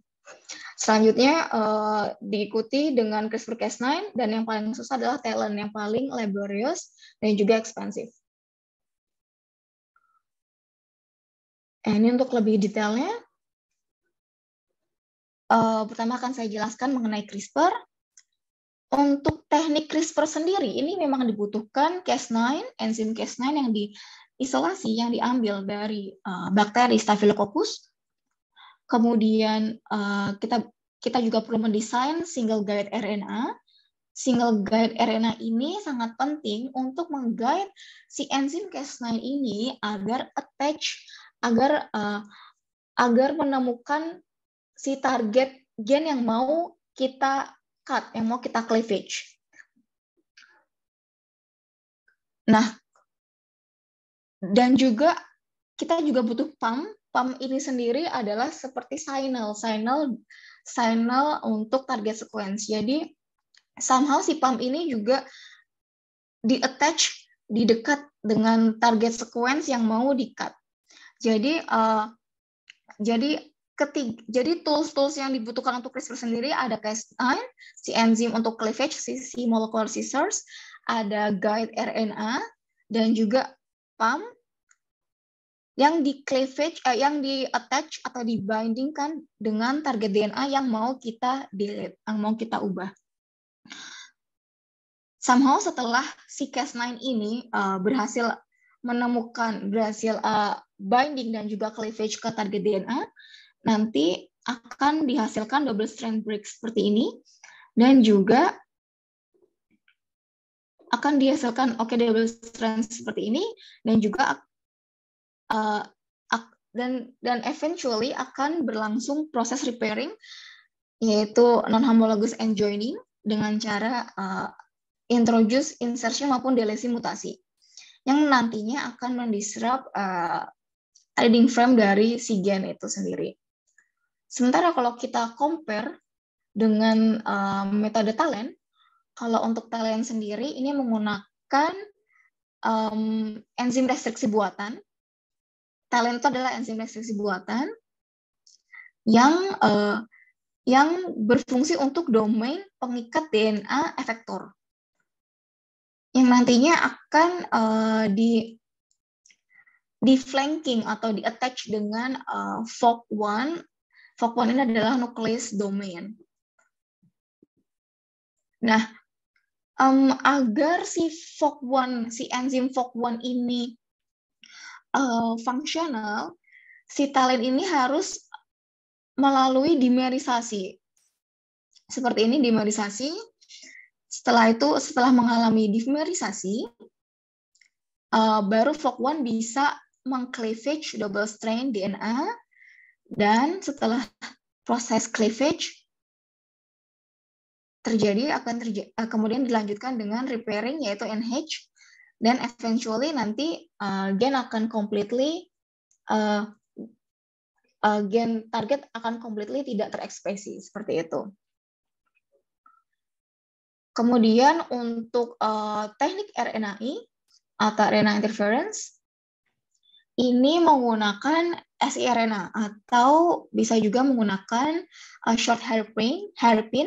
Selanjutnya uh, diikuti dengan CRISPR-Cas9 dan yang paling susah adalah talent yang paling laborious dan juga ekspansif. Eh, ini untuk lebih detailnya, uh, pertama akan saya jelaskan mengenai CRISPR untuk teknik CRISPR sendiri ini memang dibutuhkan Cas9, enzim Cas9 yang diisolasi yang diambil dari uh, bakteri Staphylococcus. Kemudian uh, kita kita juga perlu mendesain single guide RNA. Single guide RNA ini sangat penting untuk mengguide si enzim Cas9 ini agar attach agar uh, agar menemukan si target gen yang mau kita cut yang mau kita cleavage. Nah, dan juga kita juga butuh pump. Pump ini sendiri adalah seperti signal, signal, signal untuk target sequence. Jadi somehow si pump ini juga di attach, di dekat dengan target sequence yang mau di cut. Jadi uh, jadi ketiga, jadi tools-tools yang dibutuhkan untuk CRISPR sendiri ada Cas9, si enzim untuk cleavage, si, si molecular scissors, ada guide RNA, dan juga pump yang di cleavage, eh, yang di attach atau kan dengan target DNA yang mau kita delete, yang mau kita ubah. Somehow setelah si Cas9 ini uh, berhasil menemukan berhasil uh, binding dan juga cleavage ke target DNA, nanti akan dihasilkan double strand break seperti ini dan juga akan dihasilkan oke okay, double strand seperti ini dan juga uh, dan dan eventually akan berlangsung proses repairing yaitu non homologous end joining dengan cara uh, introduce insertion maupun delesi mutasi yang nantinya akan mendisrupt uh, eh, reading frame dari si gen itu sendiri. Sementara kalau kita compare dengan uh, metode talent, kalau untuk talent sendiri ini menggunakan um, enzim restriksi buatan. Talent itu adalah enzim restriksi buatan yang uh, yang berfungsi untuk domain pengikat DNA efektor yang nantinya akan uh, di di flanking atau di attach dengan uh, FOC1 ini adalah nukleus domain. Nah, um, agar si Fok 1 si enzim Fok 1 ini uh, eh, fungsional, si talen ini harus melalui dimerisasi. Seperti ini dimerisasi. Setelah itu, setelah mengalami dimerisasi, uh, baru Fok 1 bisa mengcleavage double strand DNA dan setelah proses cleavage terjadi akan terja eh, kemudian dilanjutkan dengan repairing yaitu NH dan eventually nanti uh, gen akan completely uh, uh, gen target akan completely tidak terekspresi seperti itu. Kemudian untuk uh, teknik RNAi atau RNA interference ini menggunakan siRNA atau bisa juga menggunakan uh, short hairpin, hairpin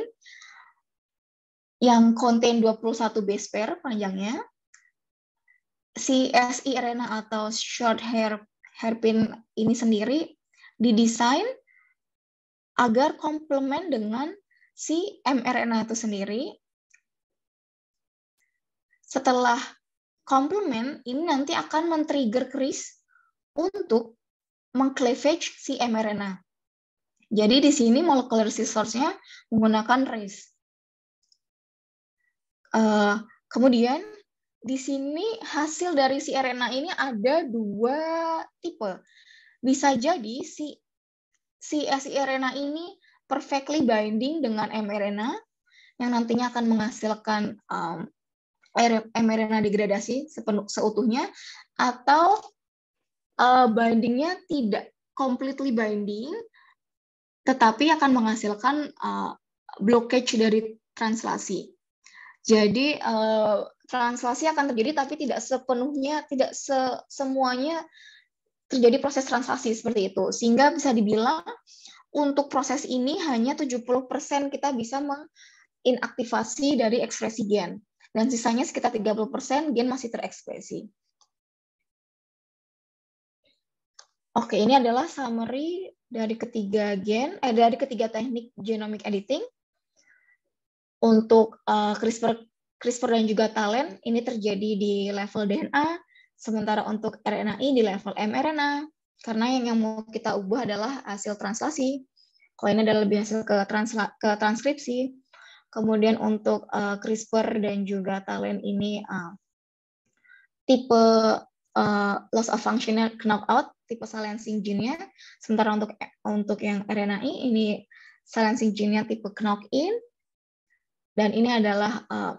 yang konten 21 base pair panjangnya. Si siRNA atau short hair hairpin ini sendiri didesain agar komplement dengan si mRNA itu sendiri. Setelah komplement, ini nanti akan men-trigger Kris untuk mengcleavage si mRNA. Jadi di sini molecular scissors-nya menggunakan race. Uh, kemudian di sini hasil dari si RNA ini ada dua tipe. Bisa jadi si si siRNA ini perfectly binding dengan mRNA yang nantinya akan menghasilkan um, mRNA degradasi seutuhnya atau uh, bindingnya tidak completely binding, tetapi akan menghasilkan uh, blockage dari translasi. Jadi uh, translasi akan terjadi tapi tidak sepenuhnya, tidak se semuanya terjadi proses translasi seperti itu. Sehingga bisa dibilang untuk proses ini hanya 70% kita bisa menginaktivasi dari ekspresi gen. Dan sisanya sekitar 30% gen masih terekspresi. Oke, ini adalah summary dari ketiga gen, eh dari ketiga teknik genomic editing untuk uh, CRISPR CRISPR dan juga talent. ini terjadi di level DNA, sementara untuk RNAi di level mRNA. Karena yang, yang mau kita ubah adalah hasil translasi. Kalau ini adalah lebih hasil ke, transla, ke transkripsi. Kemudian untuk uh, CRISPR dan juga talent ini uh, tipe uh, loss of function knockout tipe silencing gene-nya, sementara untuk untuk yang RNAi ini silencing gene-nya tipe knock-in, dan ini adalah uh,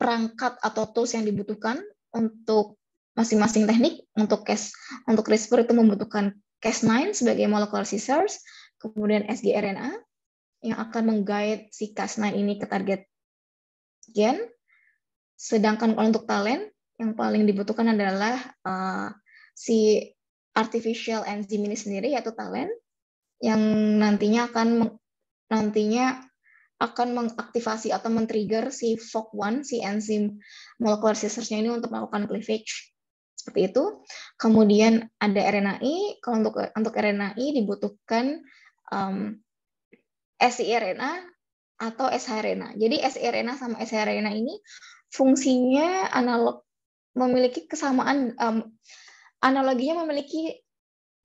perangkat atau tools yang dibutuhkan untuk masing-masing teknik untuk case untuk CRISPR itu membutuhkan Cas9 sebagai molecular scissors, kemudian sgRNA yang akan menggait si Cas9 ini ke target gen. Sedangkan kalau untuk talent yang paling dibutuhkan adalah uh, si artificial enzim ini sendiri yaitu talent yang nantinya akan nantinya akan mengaktifasi atau men-trigger si FOC1, si enzim molecular sistersnya ini untuk melakukan cleavage. Seperti itu. Kemudian ada RNAi. Kalau untuk untuk RNAi dibutuhkan um, siRNA atau shRNA. Jadi siRNA sama shRNA ini fungsinya analog memiliki kesamaan um, analoginya memiliki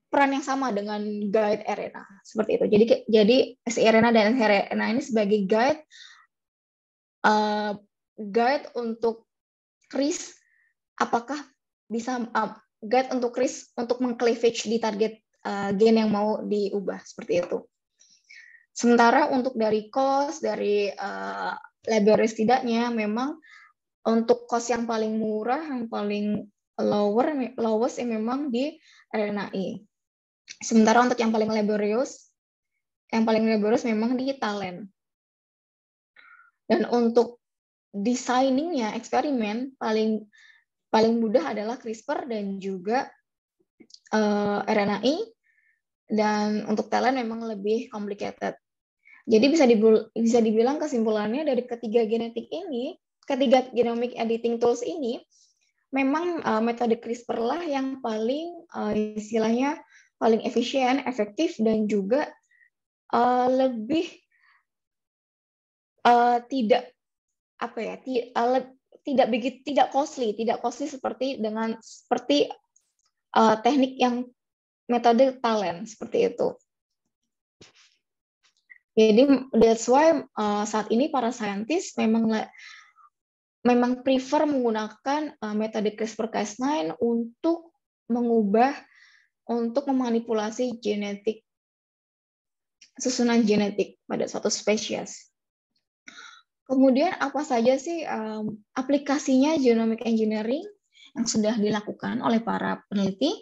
peran yang sama dengan guide arena seperti itu. Jadi jadi si arena dan si arena ini sebagai guide uh, guide untuk Chris apakah bisa uh, guide untuk Chris untuk mengcleavage di target uh, eh, gen yang mau diubah seperti itu. Sementara untuk dari cost dari uh, tidaknya setidaknya memang untuk cost yang paling murah yang paling lower lowest yang memang di RNAi. E. Sementara untuk yang paling laborious, yang paling laborious memang di talent. Dan untuk designingnya eksperimen paling paling mudah adalah CRISPR dan juga uh, eh, RNAi e. dan untuk talent memang lebih complicated. Jadi bisa dibul, bisa dibilang kesimpulannya dari ketiga genetik ini, ketiga genomic editing tools ini memang uh, metode CRISPR lah yang paling uh, istilahnya paling efisien, efektif dan juga uh, lebih uh, tidak apa ya ti, uh, le, tidak begitu tidak costly, tidak costly seperti dengan seperti uh, teknik yang metode talent seperti itu. Jadi that's why uh, saat ini para saintis memang memang prefer menggunakan uh, metode CRISPR-Cas9 untuk mengubah untuk memanipulasi genetik susunan genetik pada suatu spesies. Kemudian apa saja sih um, aplikasinya genomic engineering yang sudah dilakukan oleh para peneliti?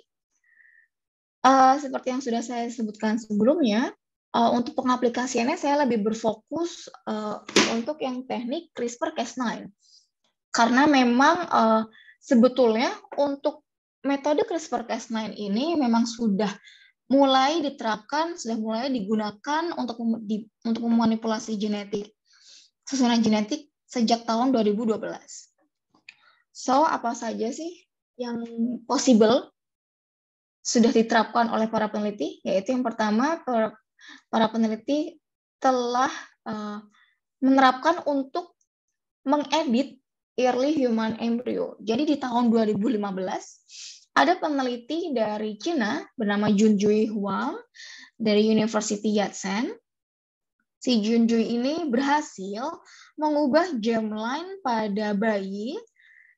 Uh, seperti yang sudah saya sebutkan sebelumnya, uh, untuk pengaplikasiannya saya lebih berfokus uh, untuk yang teknik CRISPR-Cas9 karena memang uh, sebetulnya untuk metode CRISPR-Cas9 ini memang sudah mulai diterapkan, sudah mulai digunakan untuk mem di, untuk memanipulasi genetik susunan genetik sejak tahun 2012. So, apa saja sih yang possible sudah diterapkan oleh para peneliti? Yaitu yang pertama, para, para peneliti telah uh, menerapkan untuk mengedit early human embryo. Jadi di tahun 2015 ada peneliti dari Cina bernama Junjui Huang dari University Yatsen. Si Junjui ini berhasil mengubah germline pada bayi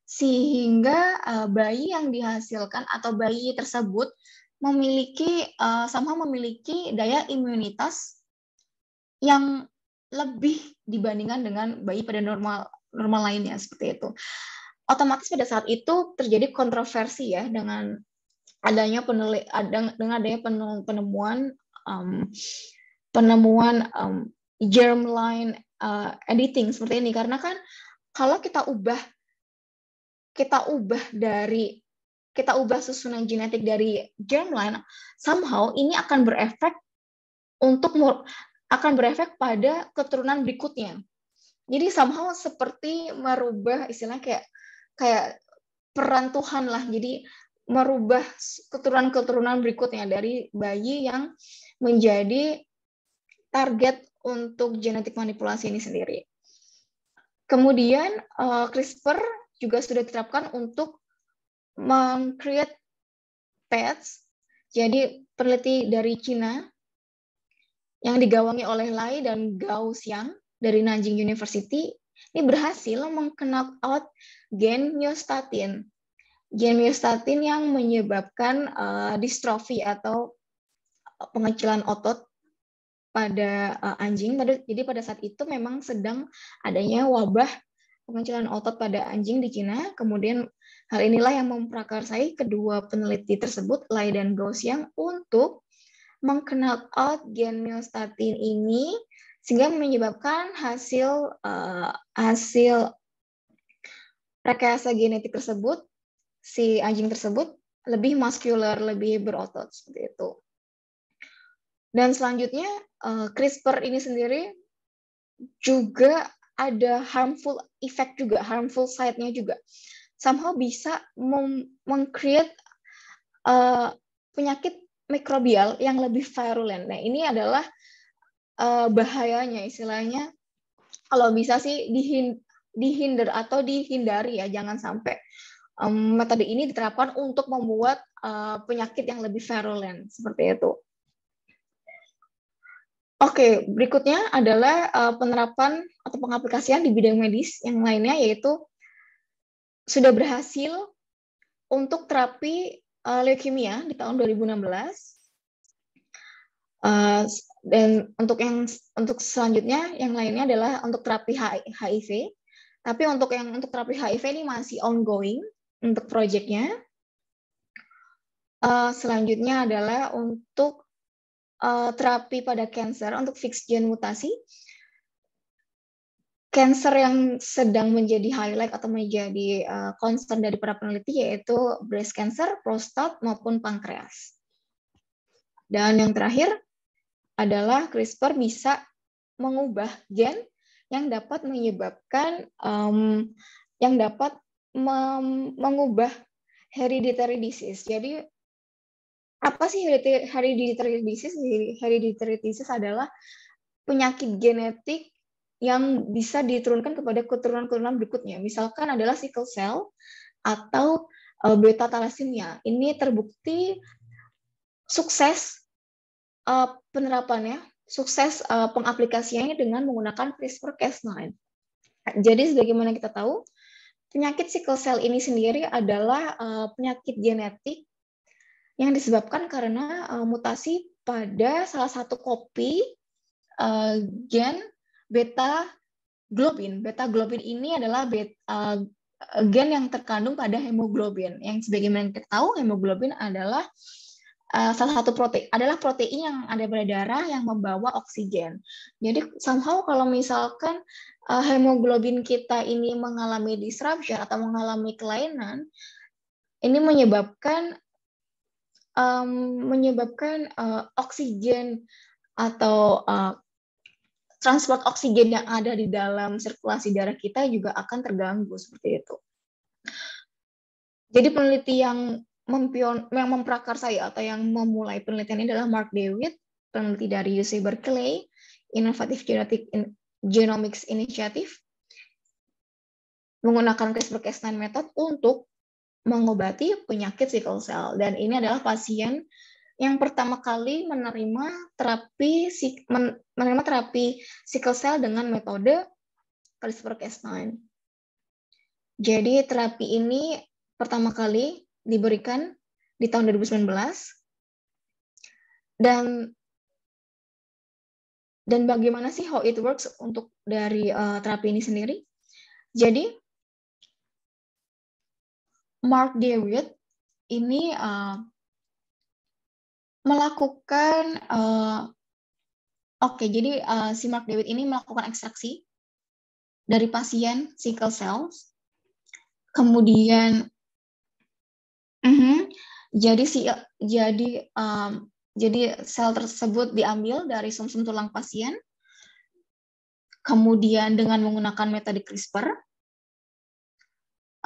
sehingga eh, bayi yang dihasilkan atau bayi tersebut memiliki eh, sama memiliki daya imunitas yang lebih dibandingkan dengan bayi pada normal normal lainnya seperti itu. Otomatis pada saat itu terjadi kontroversi ya dengan adanya peneli, dengan adanya penemuan um, penemuan um, germline uh, editing seperti ini karena kan kalau kita ubah kita ubah dari kita ubah susunan genetik dari germline somehow ini akan berefek untuk akan berefek pada keturunan berikutnya jadi somehow seperti merubah istilah kayak kayak peran Tuhan lah. Jadi merubah keturunan-keturunan berikutnya dari bayi yang menjadi target untuk genetik manipulasi ini sendiri. Kemudian uh, CRISPR juga sudah diterapkan untuk mengcreate pets. Jadi peneliti dari Cina yang digawangi oleh Lai dan Gao Xiang dari Nanjing University ini berhasil mengkenal out gen myostatin. Gen myostatin yang menyebabkan uh, eh, distrofi atau pengecilan otot pada uh, anjing. jadi pada saat itu memang sedang adanya wabah pengecilan otot pada anjing di Cina. Kemudian hal inilah yang memprakarsai kedua peneliti tersebut, Lai dan Gauss, untuk mengkenal out gen myostatin ini sehingga menyebabkan hasil uh, hasil rekayasa genetik tersebut si anjing tersebut lebih muscular, lebih berotot seperti itu. Dan selanjutnya uh, CRISPR ini sendiri juga ada harmful effect juga, harmful side-nya juga. Somehow bisa meng-create uh, penyakit mikrobial yang lebih virulen. Nah, ini adalah uh, bahayanya istilahnya kalau bisa sih dihind dihindar atau dihindari ya jangan sampai um, metode ini diterapkan untuk membuat uh, penyakit yang lebih virulent seperti itu. Oke, berikutnya adalah uh, penerapan atau pengaplikasian di bidang medis yang lainnya yaitu sudah berhasil untuk terapi uh, leukemia di tahun 2016 Eh, dan untuk yang untuk selanjutnya yang lainnya adalah untuk terapi HIV. Tapi untuk yang untuk terapi HIV ini masih ongoing untuk proyeknya. Uh, eh, selanjutnya adalah untuk uh, terapi pada cancer untuk fix gen mutasi. Cancer yang sedang menjadi highlight atau menjadi uh, concern dari para peneliti yaitu breast cancer, prostat maupun pankreas. Dan yang terakhir adalah CRISPR bisa mengubah gen yang dapat menyebabkan um, yang dapat mengubah hereditary disease. Jadi apa sih hereditary disease? Hereditary disease adalah penyakit genetik yang bisa diturunkan kepada keturunan-keturunan berikutnya. Misalkan adalah sickle cell atau eh, beta thalassemia. Ini terbukti sukses uh, penerapannya, sukses uh, pengaplikasiannya dengan menggunakan CRISPR-Cas9. Jadi sebagaimana kita tahu, penyakit sickle cell ini sendiri adalah eh, penyakit genetik yang disebabkan karena mutasi pada salah satu kopi gen beta globin. Beta globin ini adalah beta, gen yang terkandung pada hemoglobin. Yang sebagaimana kita tahu, hemoglobin adalah Eh, salah satu protein adalah protein yang ada pada darah yang membawa oksigen. Jadi somehow kalau misalkan uh, hemoglobin kita ini mengalami disruption atau mengalami kelainan, ini menyebabkan um, menyebabkan uh, oksigen atau uh, transport oksigen yang ada di dalam sirkulasi darah kita juga akan terganggu seperti itu. Jadi peneliti yang mempion yang memprakarsai atau yang memulai penelitian ini adalah Mark David, peneliti dari UC Berkeley, Innovative Genetic Genomics Initiative, menggunakan CRISPR-Cas9 method untuk mengobati penyakit sickle cell. Dan ini adalah pasien yang pertama kali menerima terapi menerima terapi sickle cell dengan metode CRISPR-Cas9. Jadi terapi ini pertama kali diberikan di tahun 2019 dan dan bagaimana sih how it works untuk dari uh, terapi ini sendiri? Jadi Mark David ini uh, melakukan uh, oke okay, jadi uh, si Mark David ini melakukan ekstraksi dari pasien sickle cells, kemudian jadi si jadi um, jadi sel tersebut diambil dari sumsum -sum tulang pasien, kemudian dengan menggunakan metode CRISPR,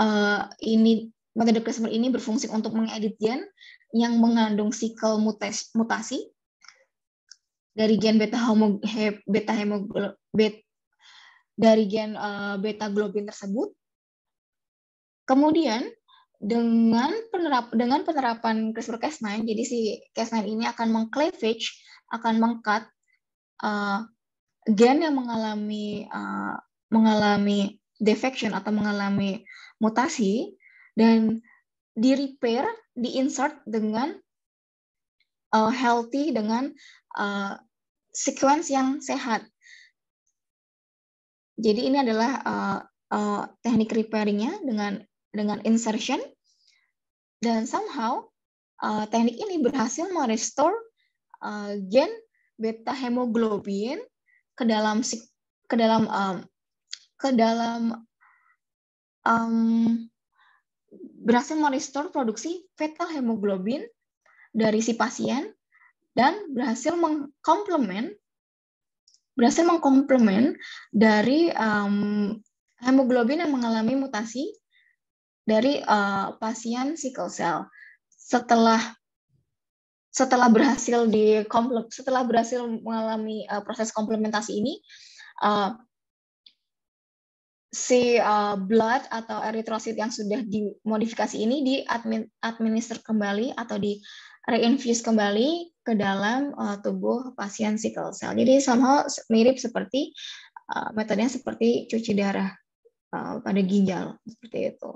uh, ini metode CRISPR ini berfungsi untuk mengedit gen yang mengandung siklus mutasi mutasi dari gen beta homo beta hemoglobin bet, dari gen uh, beta globin tersebut. Kemudian dengan penerap dengan penerapan CRISPR-Cas9, jadi si Cas9 ini akan mengcleavage, akan mengcut uh, gen yang mengalami uh, mengalami defection atau mengalami mutasi dan di repair, di insert dengan uh, healthy dengan uh, sequence yang sehat. Jadi ini adalah uh, uh, teknik repairingnya dengan dengan insertion dan somehow uh, teknik ini berhasil merestore uh, gen beta hemoglobin ke dalam ke dalam um, ke dalam um, berhasil merestore produksi fetal hemoglobin dari si pasien dan berhasil mengkomplement berhasil mengkomplement dari um, hemoglobin yang mengalami mutasi dari uh, pasien sickle cell. Setelah setelah berhasil di setelah berhasil mengalami uh, proses komplementasi ini uh, si uh, blood atau eritrosit yang sudah dimodifikasi ini diadminister kembali atau di reinfuse kembali ke dalam uh, tubuh pasien sickle cell. Jadi sama mirip seperti uh, metodenya seperti cuci darah uh, pada ginjal seperti itu.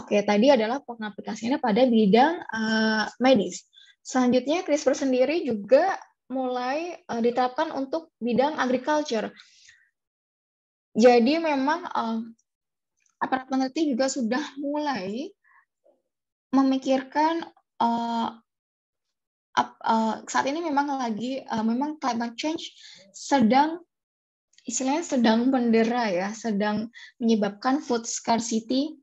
Oke, tadi adalah pengaplikasiannya pada bidang uh, medis. Selanjutnya CRISPR sendiri juga mulai uh, diterapkan untuk bidang agriculture. Jadi memang uh, aparat peneliti juga sudah mulai memikirkan uh, up, uh, saat ini memang lagi uh, memang climate change sedang istilahnya sedang bendera ya, sedang menyebabkan food scarcity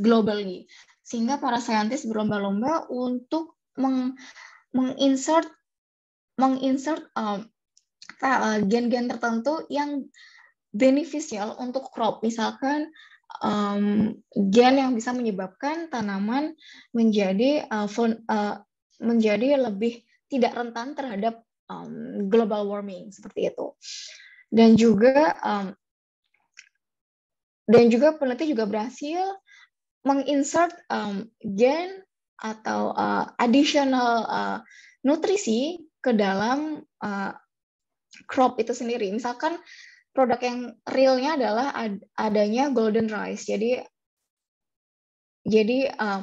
globally. Sehingga para saintis berlomba-lomba untuk meng menginsert menginsert um, uh, gen-gen tertentu yang beneficial untuk crop. Misalkan um, gen yang bisa menyebabkan tanaman menjadi uh, fun, uh, menjadi lebih tidak rentan terhadap um, global warming seperti itu. Dan juga um, dan juga peneliti juga berhasil menginsert um, gen atau uh, additional uh, nutrisi ke dalam uh, crop itu sendiri. Misalkan produk yang realnya adalah ad adanya golden rice. Jadi jadi uh,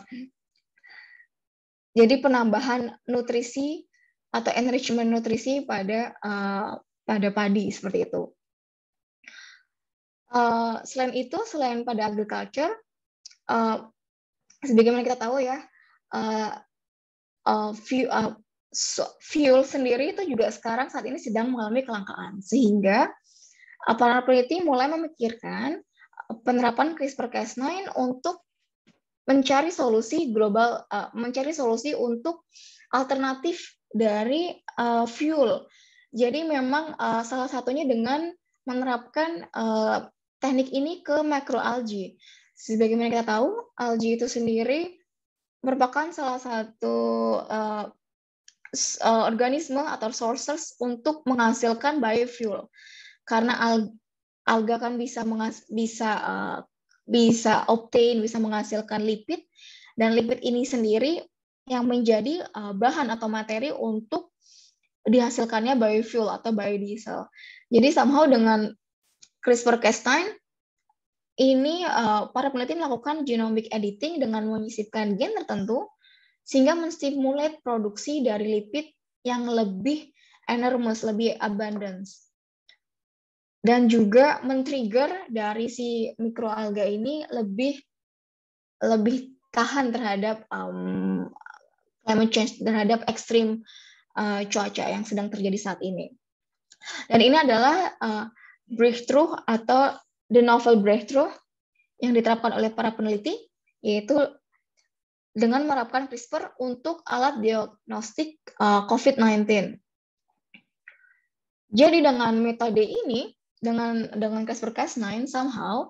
jadi penambahan nutrisi atau enrichment nutrisi pada uh, pada padi seperti itu. Uh, selain itu, selain pada agriculture, uh, sebagaimana kita tahu ya uh, uh, fuel, uh, so, fuel sendiri itu juga sekarang saat ini sedang mengalami kelangkaan sehingga uh, para peneliti mulai memikirkan penerapan CRISPR-Cas9 untuk mencari solusi global, uh, mencari solusi untuk alternatif dari uh, fuel. Jadi memang uh, salah satunya dengan menerapkan uh, teknik ini ke makroalgae sebagaimana kita tahu, algae itu sendiri merupakan salah satu uh, uh, organisme atau sources untuk menghasilkan biofuel. Karena al alga kan bisa bisa uh, bisa obtain, bisa menghasilkan lipid dan lipid ini sendiri yang menjadi uh, bahan atau materi untuk dihasilkannya biofuel atau biodiesel. Jadi somehow dengan CRISPR-Cas9 ini uh, para peneliti melakukan genomic editing dengan menyisipkan gen tertentu sehingga menstimulate produksi dari lipid yang lebih enormous, lebih abundance. Dan juga men-trigger dari si mikroalga ini lebih lebih tahan terhadap um, climate change, terhadap ekstrim uh, cuaca yang sedang terjadi saat ini. Dan ini adalah uh, breakthrough atau the novel breakthrough yang diterapkan oleh para peneliti yaitu dengan menerapkan CRISPR untuk alat diagnostik eh, COVID-19. Jadi dengan metode ini, dengan dengan CRISPR-Cas9 somehow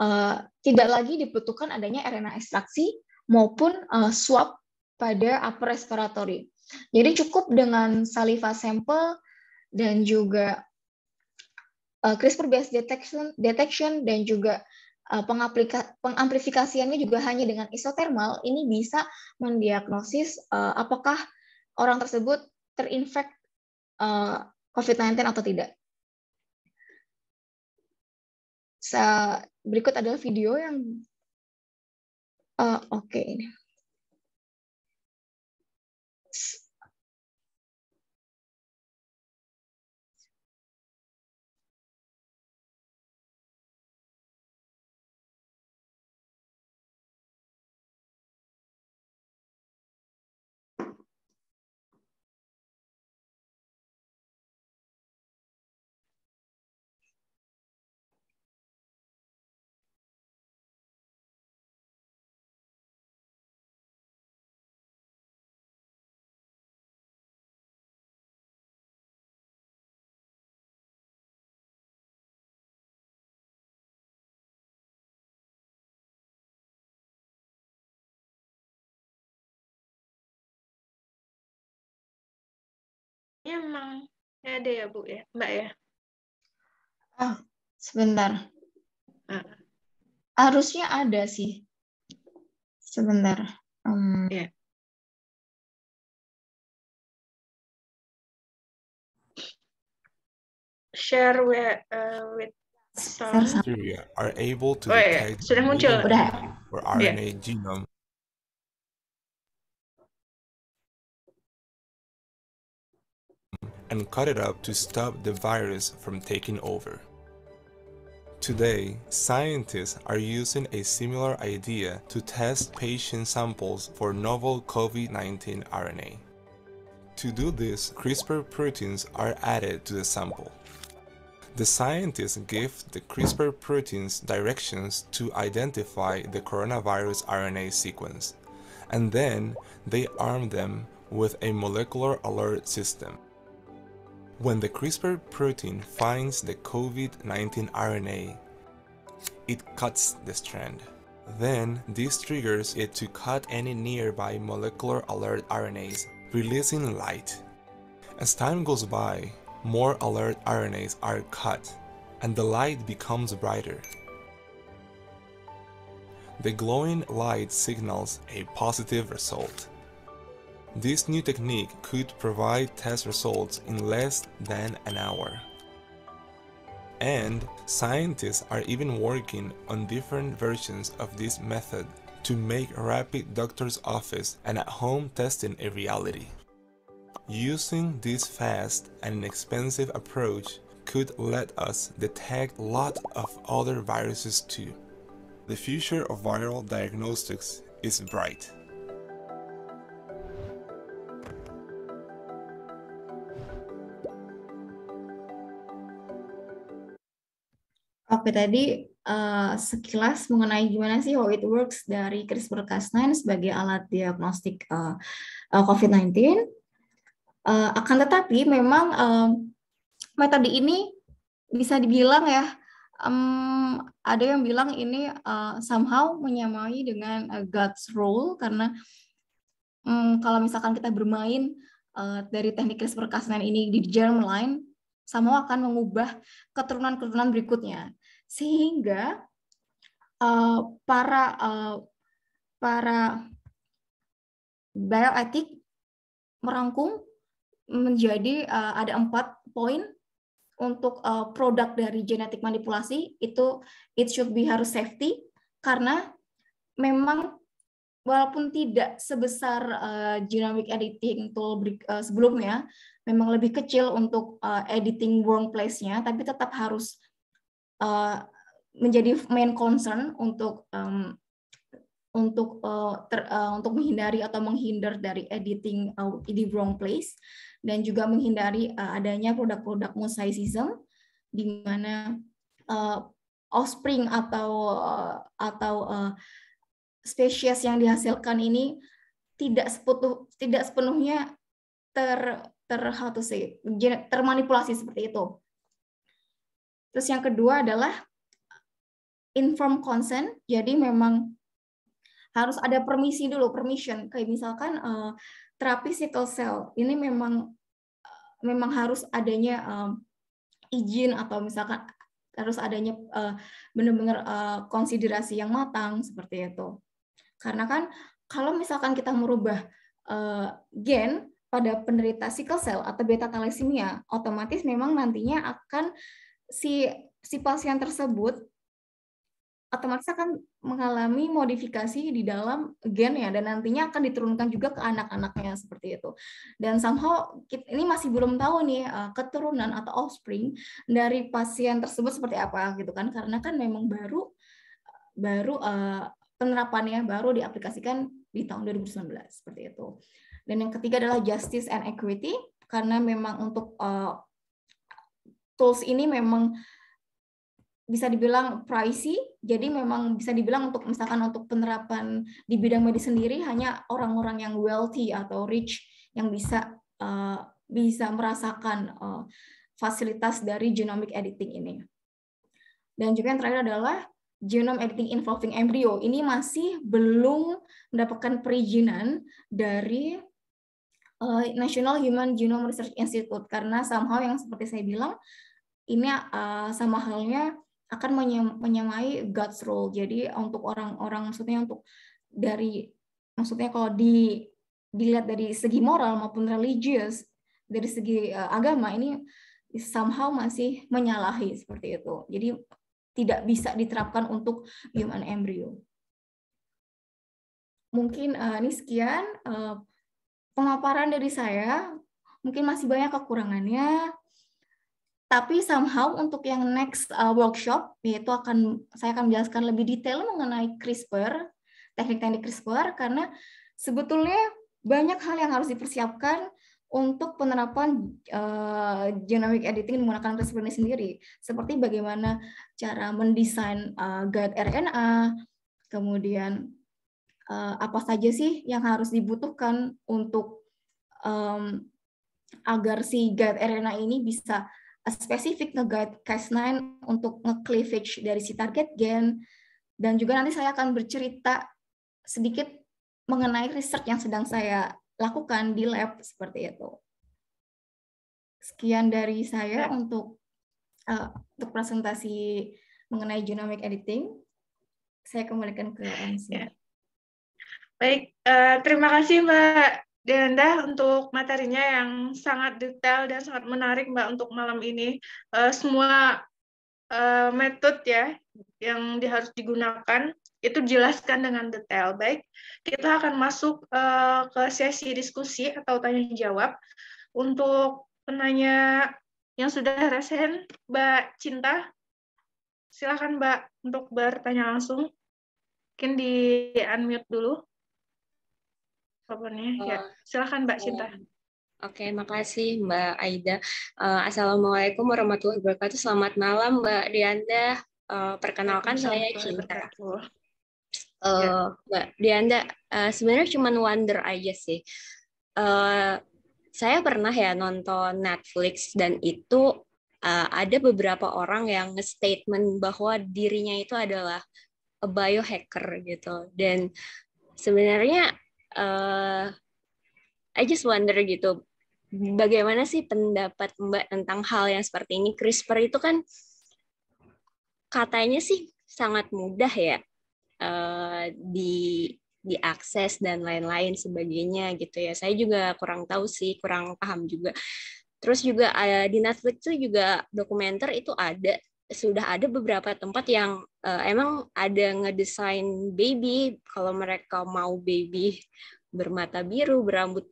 uh, tidak lagi dibutuhkan adanya RNA ekstraksi maupun uh, swab pada upper respiratory. Jadi cukup dengan saliva sampel dan juga uh, CRISPR based detection detection dan juga uh, pengamplifikasiannya juga hanya dengan isotermal ini bisa mendiagnosis eh, apakah orang tersebut terinfek COVID-19 atau tidak. berikut adalah video yang uh, oke okay. kayaknya emang ada ya Bu ya, Mbak ya? ah sebentar. Uh. Harusnya ada sih. Sebentar. Um, ya Share eh, with, uh, with some bacteria are able to oh, iya. detect oh, yeah. sudah muncul. Sudah. or RNA iya. yeah. genome and cut it up to stop the virus from taking over. Today, scientists are using a similar idea to test patient samples for novel COVID-19 RNA. To do this, CRISPR proteins are added to the sample. The scientists give the CRISPR proteins directions to identify the coronavirus RNA sequence, and then they arm them with a molecular alert system. When the CRISPR protein finds the COVID-19 RNA, it cuts the strand. Then, this triggers it to cut any nearby molecular alert RNAs, releasing light. As time goes by, more alert RNAs are cut, and the light becomes brighter. The glowing light signals a positive result. This new technique could provide test results in less than an hour. And scientists are even working on different versions of this method to make rapid doctor's office and at-home testing a reality. Using this fast and inexpensive approach could let us detect lot of other viruses too. The future of viral diagnostics is bright. Oke, tadi uh, sekilas mengenai gimana sih how it works dari CRISPR-Cas9 sebagai alat diagnostik uh, COVID-19. Uh, akan tetapi memang um, metode ini bisa dibilang ya um, ada yang bilang ini uh, somehow menyamai dengan uh, God's role karena um, kalau misalkan kita bermain uh, dari teknik CRISPR-Cas9 ini di germline sama akan mengubah keturunan-keturunan berikutnya sehingga uh, para uh, para bioetik merangkum menjadi uh, ada empat poin untuk uh, produk dari genetik manipulasi itu it should be harus safety karena memang walaupun tidak sebesar uh, genomic editing tool uh, sebelumnya memang lebih kecil untuk uh, editing workplace-nya tapi tetap harus Eh, menjadi main concern untuk um, untuk uh, ter, uh, untuk menghindari atau menghindar dari editing uh, di wrong place dan juga menghindari uh, adanya produk-produk mosaicism di mana uh, offspring atau uh, atau uh, spesies yang dihasilkan ini tidak sepenuh tidak sepenuhnya ter ter how to say termanipulasi seperti itu Terus yang kedua adalah inform consent. Jadi memang harus ada permisi dulu, permission. Kayak misalkan eh, terapi sickle cell ini memang eh, memang harus adanya eh, izin atau misalkan harus adanya uh, benar-benar konsiderasi yang matang seperti itu. Karena kan kalau misalkan kita merubah gen pada penderita sickle cell atau beta thalassemia, otomatis memang nantinya akan si si pasien tersebut otomatis akan mengalami modifikasi di dalam gen ya, dan nantinya akan diturunkan juga ke anak-anaknya seperti itu. Dan somehow kita, ini masih belum tahu nih eh, keturunan atau offspring dari pasien tersebut seperti apa gitu kan karena kan memang baru baru eh, penerapannya baru diaplikasikan di tahun 2019 seperti itu. Dan yang ketiga adalah justice and equity karena memang untuk uh, tools ini memang bisa dibilang pricey, jadi memang bisa dibilang untuk misalkan untuk penerapan di bidang medis sendiri hanya orang-orang yang wealthy atau rich yang bisa uh, bisa merasakan uh, fasilitas dari genomic editing ini. Dan juga yang terakhir adalah genome editing involving embryo. Ini masih belum mendapatkan perizinan dari uh, National Human Genome Research Institute karena somehow yang seperti saya bilang ini uh, sama halnya akan menyamai God's role. Jadi untuk orang-orang maksudnya untuk dari maksudnya kalau di dilihat dari segi moral maupun religius dari segi uh, agama ini somehow masih menyalahi seperti itu. Jadi tidak bisa diterapkan untuk human embryo. Mungkin uh, ini sekian uh, pemaparan dari saya. Mungkin masih banyak kekurangannya tapi somehow untuk yang next uh, workshop yaitu akan saya akan menjelaskan lebih detail mengenai CRISPR, teknik-teknik CRISPR karena sebetulnya banyak hal yang harus dipersiapkan untuk penerapan uh, genomic editing menggunakan CRISPR ini sendiri, seperti bagaimana cara mendesain uh, guide RNA, kemudian uh, apa saja sih yang harus dibutuhkan untuk um, agar si guide RNA ini bisa spesifik nge Cas9 untuk nge-cleavage dari si target gen, dan juga nanti saya akan bercerita sedikit mengenai riset yang sedang saya lakukan di lab seperti itu. Sekian dari saya ya. untuk uh, untuk presentasi mengenai genomic editing. Saya kembalikan ke Ansi. Ya. Baik, uh, terima kasih Mbak Denda untuk materinya yang sangat detail dan sangat menarik Mbak untuk malam ini. Uh, semua uh, metode ya yang harus digunakan itu dijelaskan dengan detail. Baik, kita akan masuk uh, ke sesi diskusi atau tanya jawab. Untuk penanya yang sudah resen, Mbak Cinta, silakan Mbak untuk bertanya langsung. Mungkin di unmute dulu teleponnya. Oh. Ya, silakan Mbak Cinta. Oke, makasih Mbak Aida. Eh, Assalamualaikum warahmatullahi wabarakatuh. Selamat malam Mbak Dianda. Eh, perkenalkan saya Cinta. Uh, ya. Mbak Dianda, uh, sebenarnya cuma wonder aja sih. Uh, saya pernah ya nonton Netflix dan itu uh, ada beberapa orang yang statement bahwa dirinya itu adalah biohacker gitu. Dan sebenarnya uh, I just wonder gitu bagaimana sih pendapat Mbak tentang hal yang seperti ini CRISPR itu kan katanya sih sangat mudah ya uh, di diakses dan lain-lain sebagainya gitu ya saya juga kurang tahu sih kurang paham juga terus juga uh, di Netflix tuh juga dokumenter itu ada sudah ada beberapa tempat yang uh, emang ada ngedesain baby kalau mereka mau baby bermata biru, berambut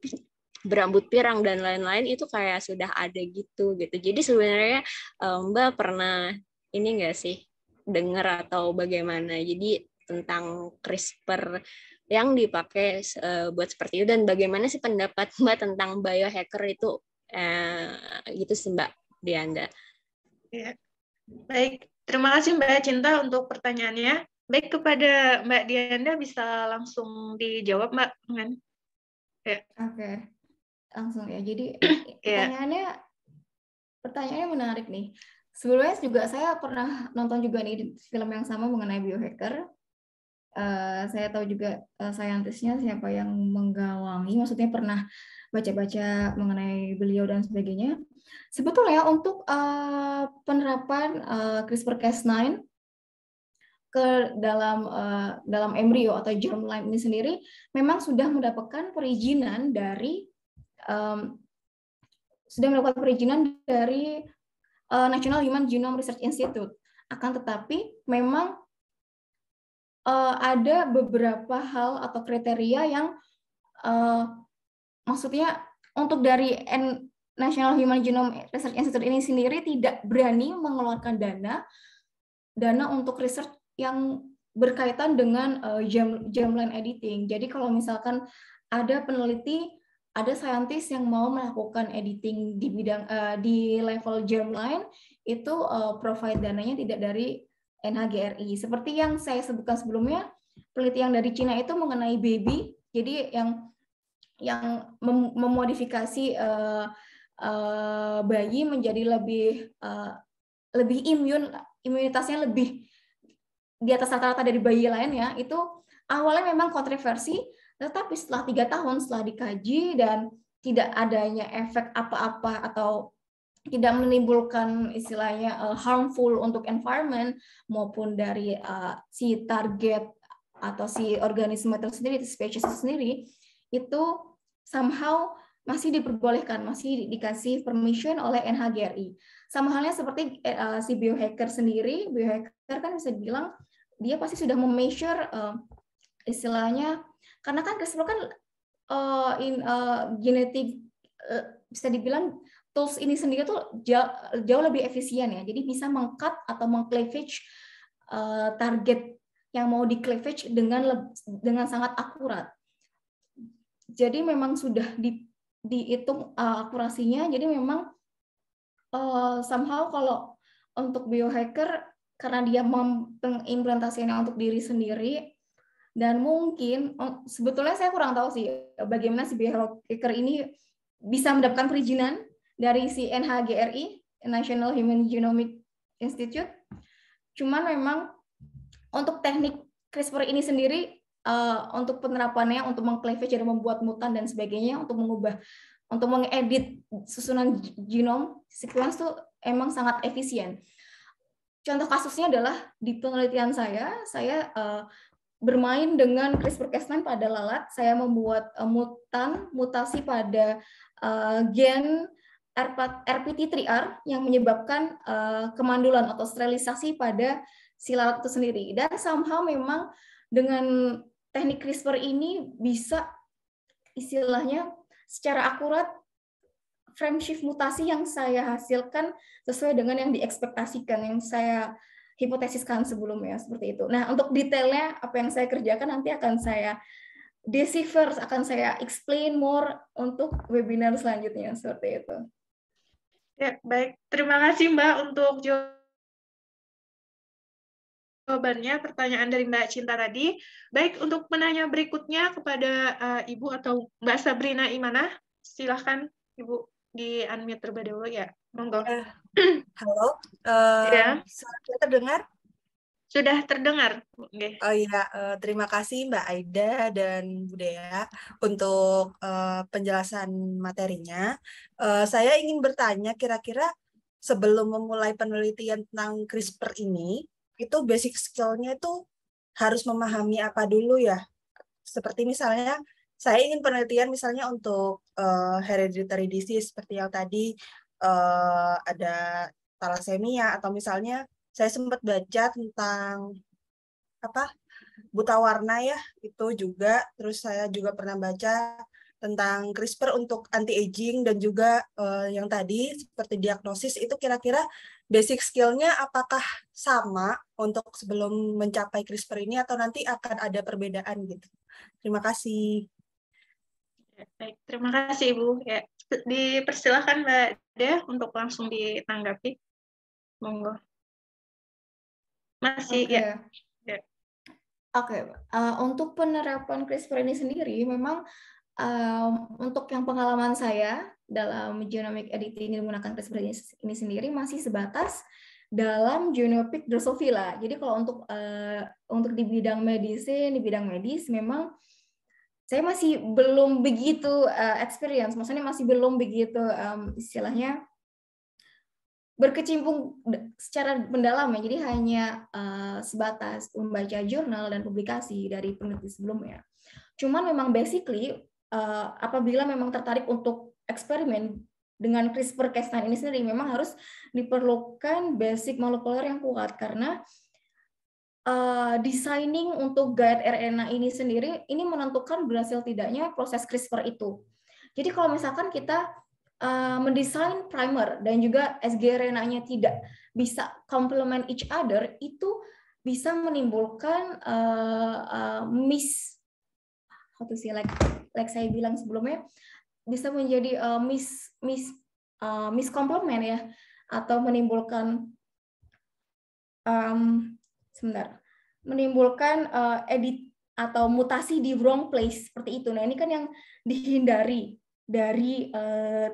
berambut pirang dan lain-lain itu kayak sudah ada gitu gitu. Jadi sebenarnya um, Mbak pernah ini enggak sih dengar atau bagaimana? Jadi tentang CRISPR yang dipakai uh, buat seperti itu dan bagaimana sih pendapat Mbak tentang biohacker itu uh, gitu sih Mbak Dianda. anda iya. Baik, terima kasih Mbak Cinta untuk pertanyaannya. Baik, kepada Mbak Dianda bisa langsung dijawab Mbak. Ya. Oke, okay. langsung ya. Jadi ya. pertanyaannya pertanyaannya menarik nih. Sebelumnya juga saya pernah nonton juga nih film yang sama mengenai biohacker. Uh, saya tahu juga uh, saintisnya siapa yang menggawangi, maksudnya pernah baca-baca mengenai beliau dan sebagainya. Sebetulnya untuk uh, penerapan uh, CRISPR-Cas9 ke dalam uh, dalam embrio atau germline ini sendiri memang sudah mendapatkan perizinan dari um, sudah mendapatkan perizinan dari uh, National Human Genome Research Institute. Akan tetapi memang uh, ada beberapa hal atau kriteria yang uh, maksudnya untuk dari National Human Genome Research Institute ini sendiri tidak berani mengeluarkan dana dana untuk riset yang berkaitan dengan uh, editing. Jadi kalau misalkan ada peneliti, ada saintis yang mau melakukan editing di bidang uh, di level gemline itu uh, provide dananya tidak dari NHGRI. Seperti yang saya sebutkan sebelumnya, peneliti yang dari Cina itu mengenai baby, jadi yang yang mem memodifikasi uh, uh, bayi menjadi lebih uh, lebih imun imunitasnya lebih di atas rata-rata dari bayi lain ya itu awalnya memang kontroversi tetapi setelah tiga tahun setelah dikaji dan tidak adanya efek apa-apa atau tidak menimbulkan istilahnya uh, harmful untuk environment maupun dari uh, si target atau si organisme tersendiri spesies sendiri, itu somehow masih diperbolehkan, masih dikasih permission oleh NHGRI. Sama halnya seperti uh, si biohacker sendiri, biohacker kan bisa dibilang dia pasti sudah memeasure uh, istilahnya karena kan CRISPR kan uh, in uh, genetik uh, bisa dibilang tools ini sendiri tuh jauh, jauh lebih efisien ya. Jadi bisa mengcut atau mengcleavage uh, target yang mau cleavage dengan dengan sangat akurat. Jadi memang sudah di dihitung uh, akurasinya. Jadi memang uh, somehow kalau untuk biohacker karena dia mengimplementasikannya untuk diri sendiri dan mungkin oh, sebetulnya saya kurang tahu sih bagaimana si biohacker ini bisa mendapatkan perizinan dari si NHGRI National Human Genomic Institute. Cuman memang untuk teknik CRISPR ini sendiri uh, untuk penerapannya untuk mengcleavage dan membuat mutan dan sebagainya untuk mengubah untuk mengedit susunan genom sequence tuh emang sangat efisien. Contoh kasusnya adalah di penelitian saya, saya uh, bermain dengan CRISPR-Cas9 pada lalat, saya membuat uh, mutan mutasi pada uh, gen RPT3R yang menyebabkan uh, kemandulan atau sterilisasi pada si lalat itu sendiri. Dan somehow memang dengan teknik CRISPR ini bisa istilahnya secara akurat frame shift mutasi yang saya hasilkan sesuai dengan yang diekspektasikan yang saya hipotesiskan sebelumnya seperti itu. Nah, untuk detailnya apa yang saya kerjakan nanti akan saya decipher, akan saya explain more untuk webinar selanjutnya seperti itu. Ya, baik. Terima kasih Mbak untuk jawaban jawabannya pertanyaan dari Mbak Cinta tadi. Baik, untuk menanya berikutnya kepada uh, Ibu atau Mbak Sabrina Imanah, silahkan Ibu di-unmute terlebih dahulu ya. Monggo. Eh, halo, uh, ya. Eh, sudah terdengar? Sudah terdengar. Okay. Oh iya, uh, terima kasih Mbak Aida dan Bu untuk uh, penjelasan materinya. Uh, saya ingin bertanya kira-kira sebelum memulai penelitian tentang CRISPR ini, itu basic skill-nya itu harus memahami apa dulu ya. Seperti misalnya saya ingin penelitian misalnya untuk uh, hereditary disease seperti yang tadi uh, ada talasemia atau misalnya saya sempat baca tentang apa buta warna ya itu juga terus saya juga pernah baca tentang CRISPR untuk anti aging dan juga uh, yang tadi seperti diagnosis itu kira-kira basic skillnya apakah sama untuk sebelum mencapai CRISPR ini atau nanti akan ada perbedaan gitu. Terima kasih. Ya, baik, terima kasih Ibu. Ya, dipersilahkan Mbak Dea untuk langsung ditanggapi. Monggo. Masih okay. Ya. ya. Oke, okay. uh, eh, untuk penerapan CRISPR ini sendiri memang uh, untuk yang pengalaman saya dalam genomic editing menggunakan CRISPR ini sendiri masih sebatas dalam genomic drosophila. Jadi kalau untuk uh, untuk di bidang medis, di bidang medis memang saya masih belum begitu uh, experience, maksudnya masih belum begitu um, istilahnya berkecimpung secara mendalam ya. Jadi hanya uh, sebatas membaca jurnal dan publikasi dari peneliti sebelumnya. Cuman memang basically uh, apabila memang tertarik untuk eksperimen dengan CRISPR-Cas9 ini sendiri memang harus diperlukan basic molekuler yang kuat karena uh, designing untuk guide RNA ini sendiri ini menentukan berhasil tidaknya proses CRISPR itu. Jadi kalau misalkan kita uh, mendesain primer dan juga sgRNA-nya tidak bisa complement each other itu bisa menimbulkan uh, uh, miss how to like like saya bilang sebelumnya bisa menjadi uh, mis mis uh, miskomplement ya atau menimbulkan um, sebentar menimbulkan uh, edit atau mutasi di wrong place seperti itu. Nah ini kan yang dihindari dari uh,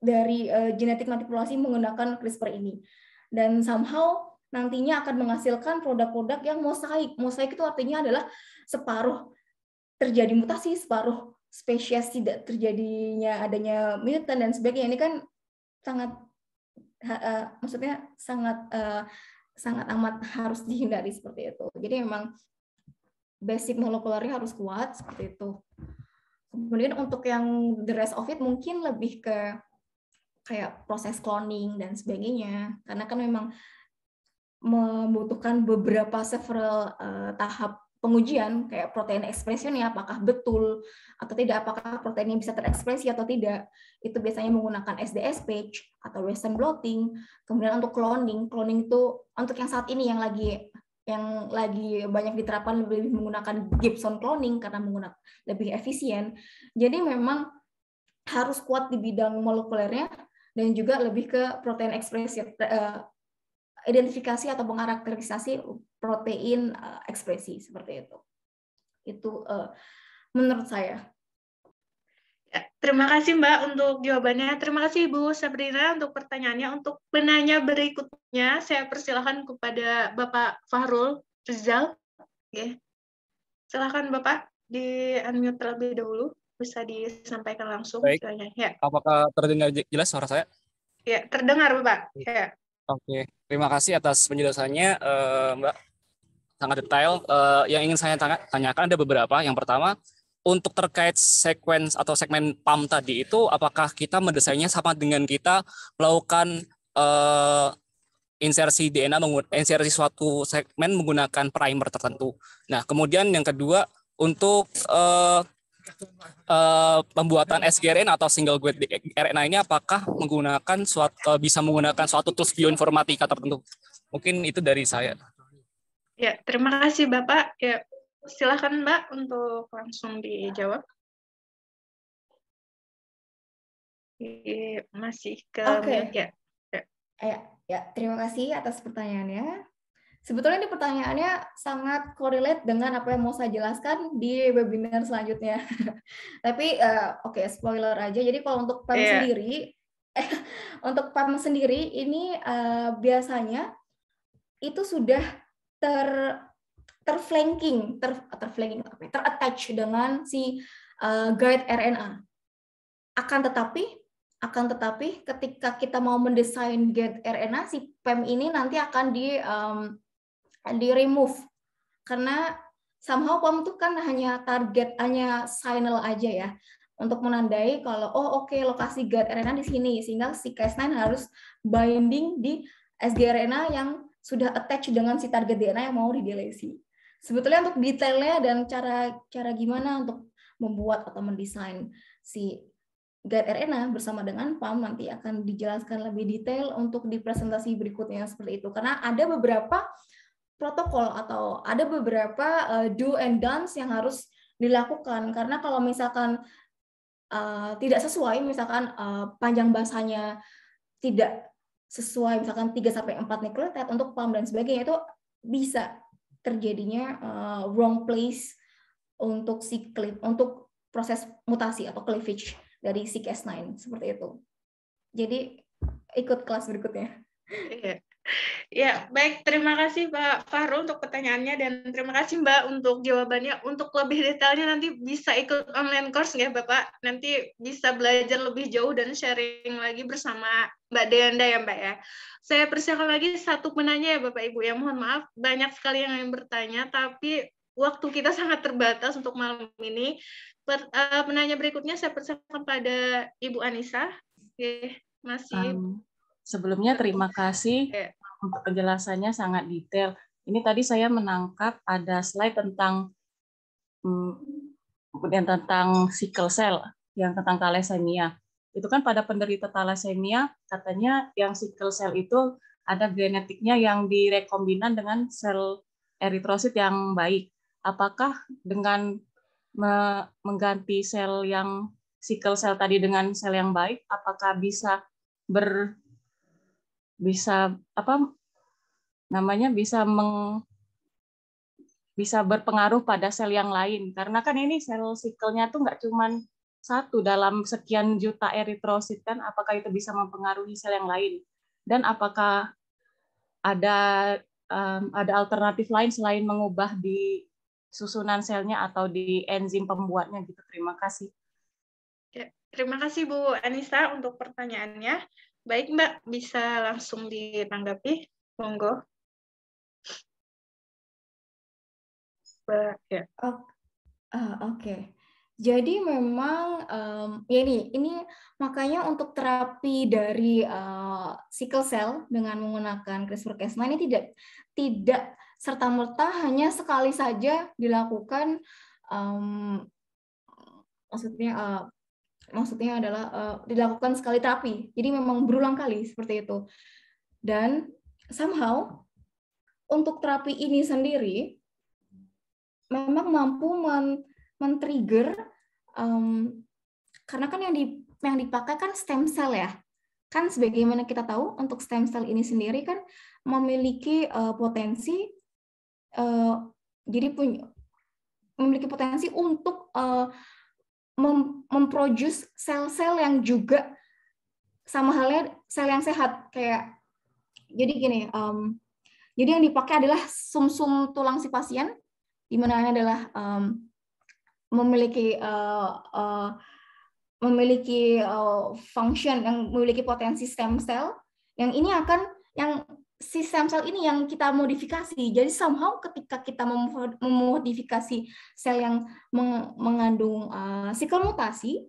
dari uh, genetik manipulasi menggunakan CRISPR ini dan somehow nantinya akan menghasilkan produk-produk yang mosaik. Mosaik itu artinya adalah separuh terjadi mutasi, separuh spesies tidak terjadinya adanya mutant dan sebagainya ini kan sangat uh, maksudnya sangat uh, sangat amat harus dihindari seperti itu. Jadi memang basic molekulernya harus kuat seperti itu. Kemudian untuk yang the rest of it mungkin lebih ke kayak proses cloning dan sebagainya. Karena kan memang membutuhkan beberapa several uh, tahap pengujian kayak protein ekspresinya apakah betul atau tidak apakah proteinnya bisa terekspresi atau tidak itu biasanya menggunakan SDS page atau western blotting kemudian untuk cloning cloning itu untuk yang saat ini yang lagi yang lagi banyak diterapkan lebih, menggunakan Gibson cloning karena menggunakan lebih efisien jadi memang harus kuat di bidang molekulernya dan juga lebih ke protein ekspresi eh, identifikasi atau mengkarakterisasi protein eh, ekspresi seperti itu. Itu eh, menurut saya. Ya, terima kasih Mbak untuk jawabannya. Terima kasih Bu Sabrina untuk pertanyaannya. Untuk penanya berikutnya, saya persilahkan kepada Bapak Fahrul Rizal. Oke. Silahkan Bapak di unmute terlebih dahulu. Bisa disampaikan langsung. Baik. Ya. Apakah terdengar jelas suara saya? Ya, terdengar Bapak. Iya. Ya. Oke, terima kasih atas penjelasannya, uh, Mbak. Sangat detail. Uh, yang ingin saya tanyakan ada beberapa. Yang pertama, untuk terkait sequence atau segmen PAM tadi itu, apakah kita mendesainnya sama dengan kita melakukan uh, insersi DNA, insersi suatu segmen menggunakan primer tertentu. Nah, kemudian yang kedua, untuk uh, uh, pembuatan SGRN atau single grid RNA ini apakah menggunakan suatu uh, eh, bisa menggunakan suatu tools bioinformatika tertentu? Mungkin itu dari saya. Ya, terima kasih Bapak. Ya, silakan Mbak untuk langsung dijawab. masih ke okay. ya. Ya. ya. Ya, terima kasih atas pertanyaannya. Sebetulnya ini pertanyaannya sangat korelate dengan apa yang mau saya jelaskan di webinar selanjutnya. Tapi uh, oke okay, spoiler aja. Jadi kalau untuk PAM yeah. sendiri, untuk PAM sendiri ini uh, biasanya itu sudah ter terflanking, ter terflanking apa ya? Terattach dengan si uh, guide RNA. Akan tetapi akan tetapi ketika kita mau mendesain guide RNA si PEM ini nanti akan di um, di remove karena somehow POM itu kan hanya target hanya signal aja ya untuk menandai kalau oh oke okay, lokasi guard arena di sini sehingga si Cas9 harus binding di SG arena yang sudah attach dengan si target DNA yang mau di delete Sebetulnya untuk detailnya dan cara cara gimana untuk membuat atau mendesain si guide RNA bersama dengan PAM nanti akan dijelaskan lebih detail untuk di presentasi berikutnya seperti itu. Karena ada beberapa protokol atau ada beberapa uh, do and don'ts yang harus dilakukan karena kalau misalkan uh, tidak sesuai misalkan uh, panjang bahasanya tidak sesuai misalkan 3 sampai 4 nucleotide untuk PAM dan sebagainya itu bisa terjadinya uh, wrong place untuk si untuk proses mutasi atau cleavage dari si Cas9 seperti itu. Jadi ikut kelas berikutnya. Yeah. Ya, baik. Terima kasih Pak Fahru untuk pertanyaannya dan terima kasih Mbak untuk jawabannya. Untuk lebih detailnya nanti bisa ikut online course nggak Bapak? Nanti bisa belajar lebih jauh dan sharing lagi bersama Mbak Deanda ya Mbak ya. Saya persiapkan lagi satu penanya ya Bapak Ibu ya. Mohon maaf banyak sekali yang ingin bertanya tapi waktu kita sangat terbatas untuk malam ini. Per, uh, penanya berikutnya saya persiapkan pada Ibu Anissa. Oke, masih um Sebelumnya terima kasih untuk penjelasannya sangat detail. Ini tadi saya menangkap ada slide tentang hmm, kemudian tentang sickle cell yang tentang thalassemia. Itu kan pada penderita thalassemia katanya yang sickle cell itu ada genetiknya yang direkombinan dengan sel eritrosit yang baik. Apakah dengan me mengganti sel yang sickle cell tadi dengan sel yang baik, apakah bisa ber bisa apa namanya bisa meng bisa berpengaruh pada sel yang lain karena kan ini sel sikelnya tuh nggak cuma satu dalam sekian juta eritrosit kan apakah itu bisa mempengaruhi sel yang lain dan apakah ada um, ada alternatif lain selain mengubah di susunan selnya atau di enzim pembuatnya gitu terima kasih ya, Terima kasih Bu Anissa untuk pertanyaannya. Baik Mbak, bisa langsung ditanggapi. Monggo. Mbak, ya. Oh, uh, oke. Okay. Jadi memang um, ya ini ini makanya untuk terapi dari uh, sickle cell dengan menggunakan CRISPR-Cas9 ini tidak tidak serta merta hanya sekali saja dilakukan um, maksudnya uh, maksudnya adalah uh, dilakukan sekali terapi. Jadi memang berulang kali seperti itu. Dan somehow untuk terapi ini sendiri memang mampu men men-trigger um, karena kan yang di yang dipakai kan stem cell ya. Kan sebagaimana kita tahu untuk stem cell ini sendiri kan memiliki uh, potensi uh, jadi punya memiliki potensi untuk uh, mem memproduce sel-sel yang juga sama halnya sel yang sehat kayak jadi gini um, jadi yang dipakai adalah sum -sum tulang si pasien di mana adalah um, memiliki uh, uh, memiliki uh, function yang memiliki potensi stem cell yang ini akan yang si stem cell ini yang kita modifikasi. Jadi somehow ketika kita memodifikasi sel yang mengandung uh, eh, siklus mutasi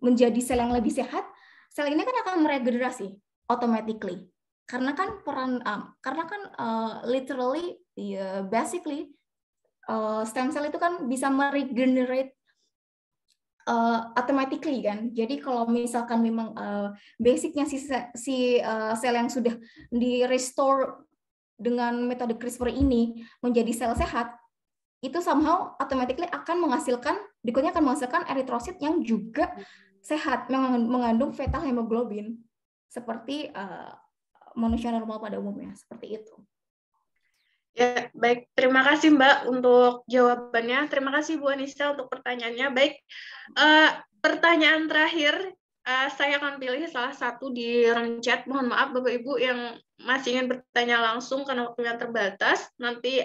menjadi sel yang lebih sehat, sel ini kan akan meregenerasi automatically. Karena kan peran uh, karena kan uh, literally yeah, basically uh, stem cell itu kan bisa meregenerate uh, automatically kan. Jadi kalau misalkan memang uh, basicnya si si uh, sel yang sudah di restore dengan metode CRISPR ini menjadi sel sehat, itu somehow automatically akan menghasilkan berikutnya akan menghasilkan eritrosit yang juga sehat mengandung fetal hemoglobin seperti uh, manusia normal pada umumnya seperti itu. Ya, baik. Terima kasih Mbak untuk jawabannya. Terima kasih Bu Anissa untuk pertanyaannya. Baik, uh, pertanyaan terakhir uh, saya akan pilih salah satu di ruang chat. Mohon maaf Bapak Ibu yang masih ingin bertanya langsung karena waktu yang terbatas. Nanti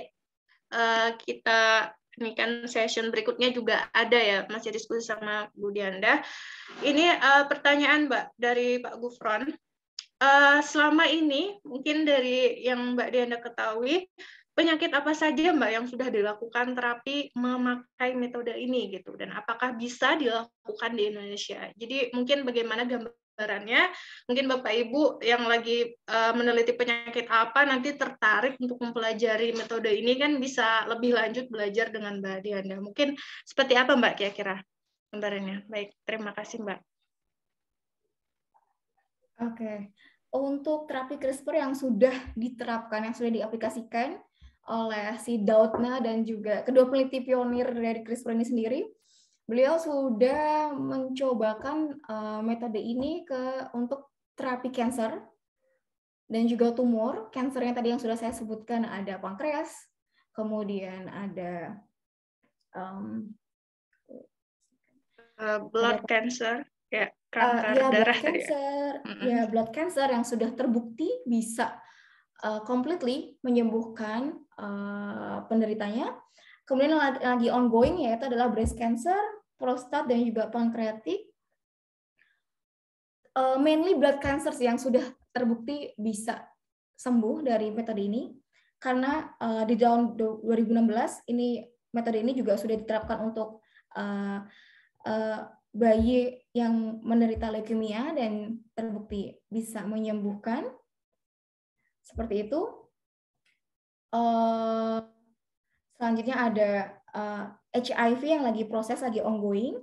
uh, kita ini kan session berikutnya juga ada ya, masih diskusi sama Bu Dianda. Ini uh, pertanyaan Mbak dari Pak Gufron. Eh, selama ini mungkin dari yang Mbak Diana ketahui penyakit apa saja Mbak yang sudah dilakukan terapi memakai metode ini gitu dan apakah bisa dilakukan di Indonesia. Jadi mungkin bagaimana gambarannya? Mungkin Bapak Ibu yang lagi uh, meneliti penyakit apa nanti tertarik untuk mempelajari metode ini kan bisa lebih lanjut belajar dengan Mbak Dianda. Mungkin seperti apa Mbak kira-kira gambarannya? Baik, terima kasih Mbak. Oke untuk terapi CRISPR yang sudah diterapkan, yang sudah diaplikasikan oleh si Dautna dan juga kedua peneliti pionir dari CRISPR ini sendiri, beliau sudah mencobakan uh, metode ini ke untuk terapi cancer dan juga tumor. Cancer yang tadi yang sudah saya sebutkan ada pankreas, kemudian ada um, uh, blood ada, cancer, ya. Yeah. Eh, kanker uh, ya, darah blood ya? cancer, ya? ya blood cancer yang sudah terbukti bisa uh, completely menyembuhkan uh, penderitanya. Kemudian lagi, lagi ongoing yaitu adalah breast cancer, prostat dan juga pankreatik. Uh, mainly blood cancer yang sudah terbukti bisa sembuh dari metode ini karena uh, di tahun 2016 ini metode ini juga sudah diterapkan untuk uh, bayi yang menderita leukemia dan terbukti bisa menyembuhkan. Seperti itu. Eh, selanjutnya ada HIV eh, yang lagi proses, lagi ongoing.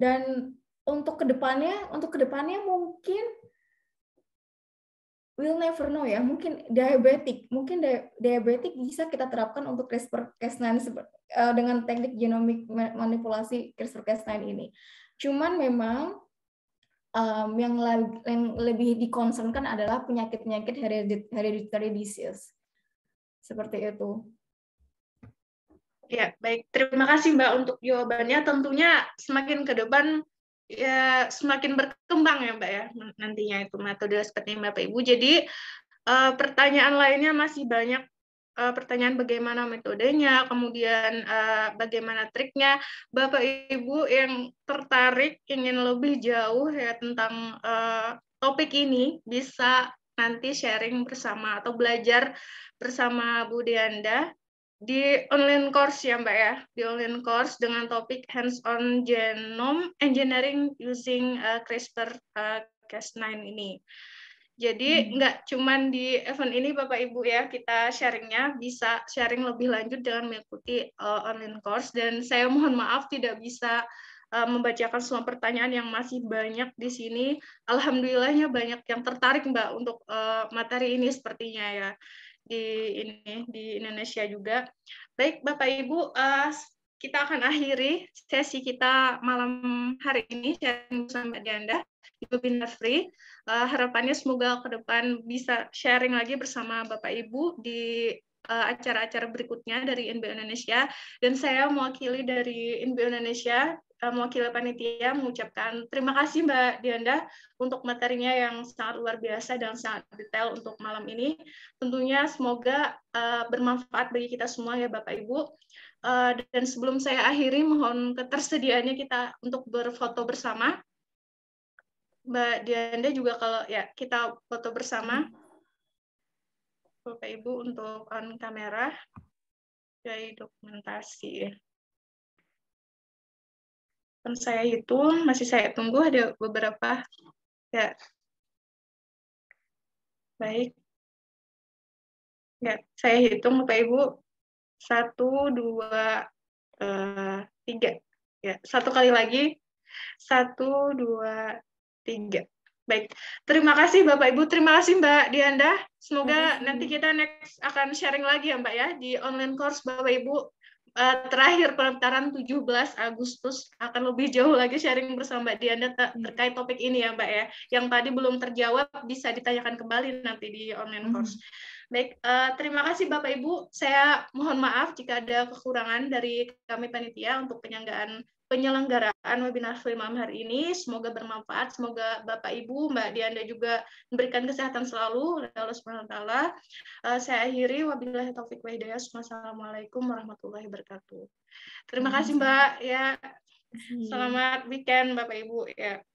Dan untuk kedepannya, untuk kedepannya mungkin we'll never know ya. Mungkin diabetik, mungkin diabetik bisa kita terapkan untuk CRISPR-Cas9 eh, dengan teknik genomik manipulasi CRISPR-Cas9 ini. Cuman memang um, yang, yang lebih dikonsumkan adalah penyakit-penyakit hereditary disease. Seperti itu. Ya, baik. Terima kasih Mbak untuk jawabannya. Tentunya semakin ke depan ya semakin berkembang ya Mbak ya nantinya itu metode seperti Bapak Ibu. Jadi uh, pertanyaan lainnya masih banyak uh, pertanyaan bagaimana metodenya, kemudian uh, bagaimana triknya. Bapak Ibu yang tertarik ingin lebih jauh ya tentang uh, topik ini bisa nanti sharing bersama atau belajar bersama Bu Dianda di online course ya Mbak ya, di online course dengan topik hands-on genome engineering using uh, CRISPR-Cas9 uh, ini. Jadi hmm. nggak cuman di event ini Bapak Ibu ya kita sharingnya bisa sharing lebih lanjut dengan mengikuti uh, online course dan saya mohon maaf tidak bisa uh, membacakan semua pertanyaan yang masih banyak di sini. Alhamdulillahnya banyak yang tertarik Mbak untuk uh, materi ini sepertinya ya di ini di Indonesia juga. Baik Bapak Ibu, uh, kita akan akhiri sesi kita malam hari ini sharing bersama di Anda di webinar free. Uh, harapannya semoga ke depan bisa sharing lagi bersama Bapak Ibu di eh, acara-acara berikutnya dari INB Indonesia dan saya mewakili dari INB Indonesia Eh, mewakili panitia mengucapkan terima kasih Mbak Dianda untuk materinya yang sangat luar biasa dan sangat detail untuk malam ini. Tentunya semoga uh, bermanfaat bagi kita semua ya Bapak Ibu. Uh, dan sebelum saya akhiri mohon ketersediaannya kita untuk berfoto bersama. Mbak Dianda juga kalau ya kita foto bersama. Bapak Ibu untuk on kamera. Jadi dokumentasi ya saya hitung, masih saya tunggu ada beberapa. Ya. Baik. Ya, saya hitung Bapak Ibu. Satu, dua, uh, tiga. Ya, satu kali lagi. Satu, dua, tiga. Baik, terima kasih Bapak Ibu, terima kasih Mbak Dianda. Semoga nanti kita next akan sharing lagi ya Mbak ya di online course Bapak Ibu uh, terakhir pendaftaran 17 Agustus akan lebih jauh lagi sharing bersama Mbak Dianda hmm. terkait topik ini ya Mbak ya. Yang tadi belum terjawab bisa ditanyakan kembali nanti di online hmm. course. -hmm. Baik, uh, terima kasih Bapak Ibu. Saya mohon maaf jika ada kekurangan dari kami panitia untuk penyanggaan penyelenggaraan webinar Firmam hari ini. Semoga bermanfaat. Semoga Bapak Ibu, Mbak Dianda juga memberikan kesehatan selalu oleh Allah Saya akhiri wabillahi taufik wa hidayah. Wassalamualaikum warahmatullahi wabarakatuh. Terima kasih Mbak ya. Selamat weekend Bapak Ibu ya.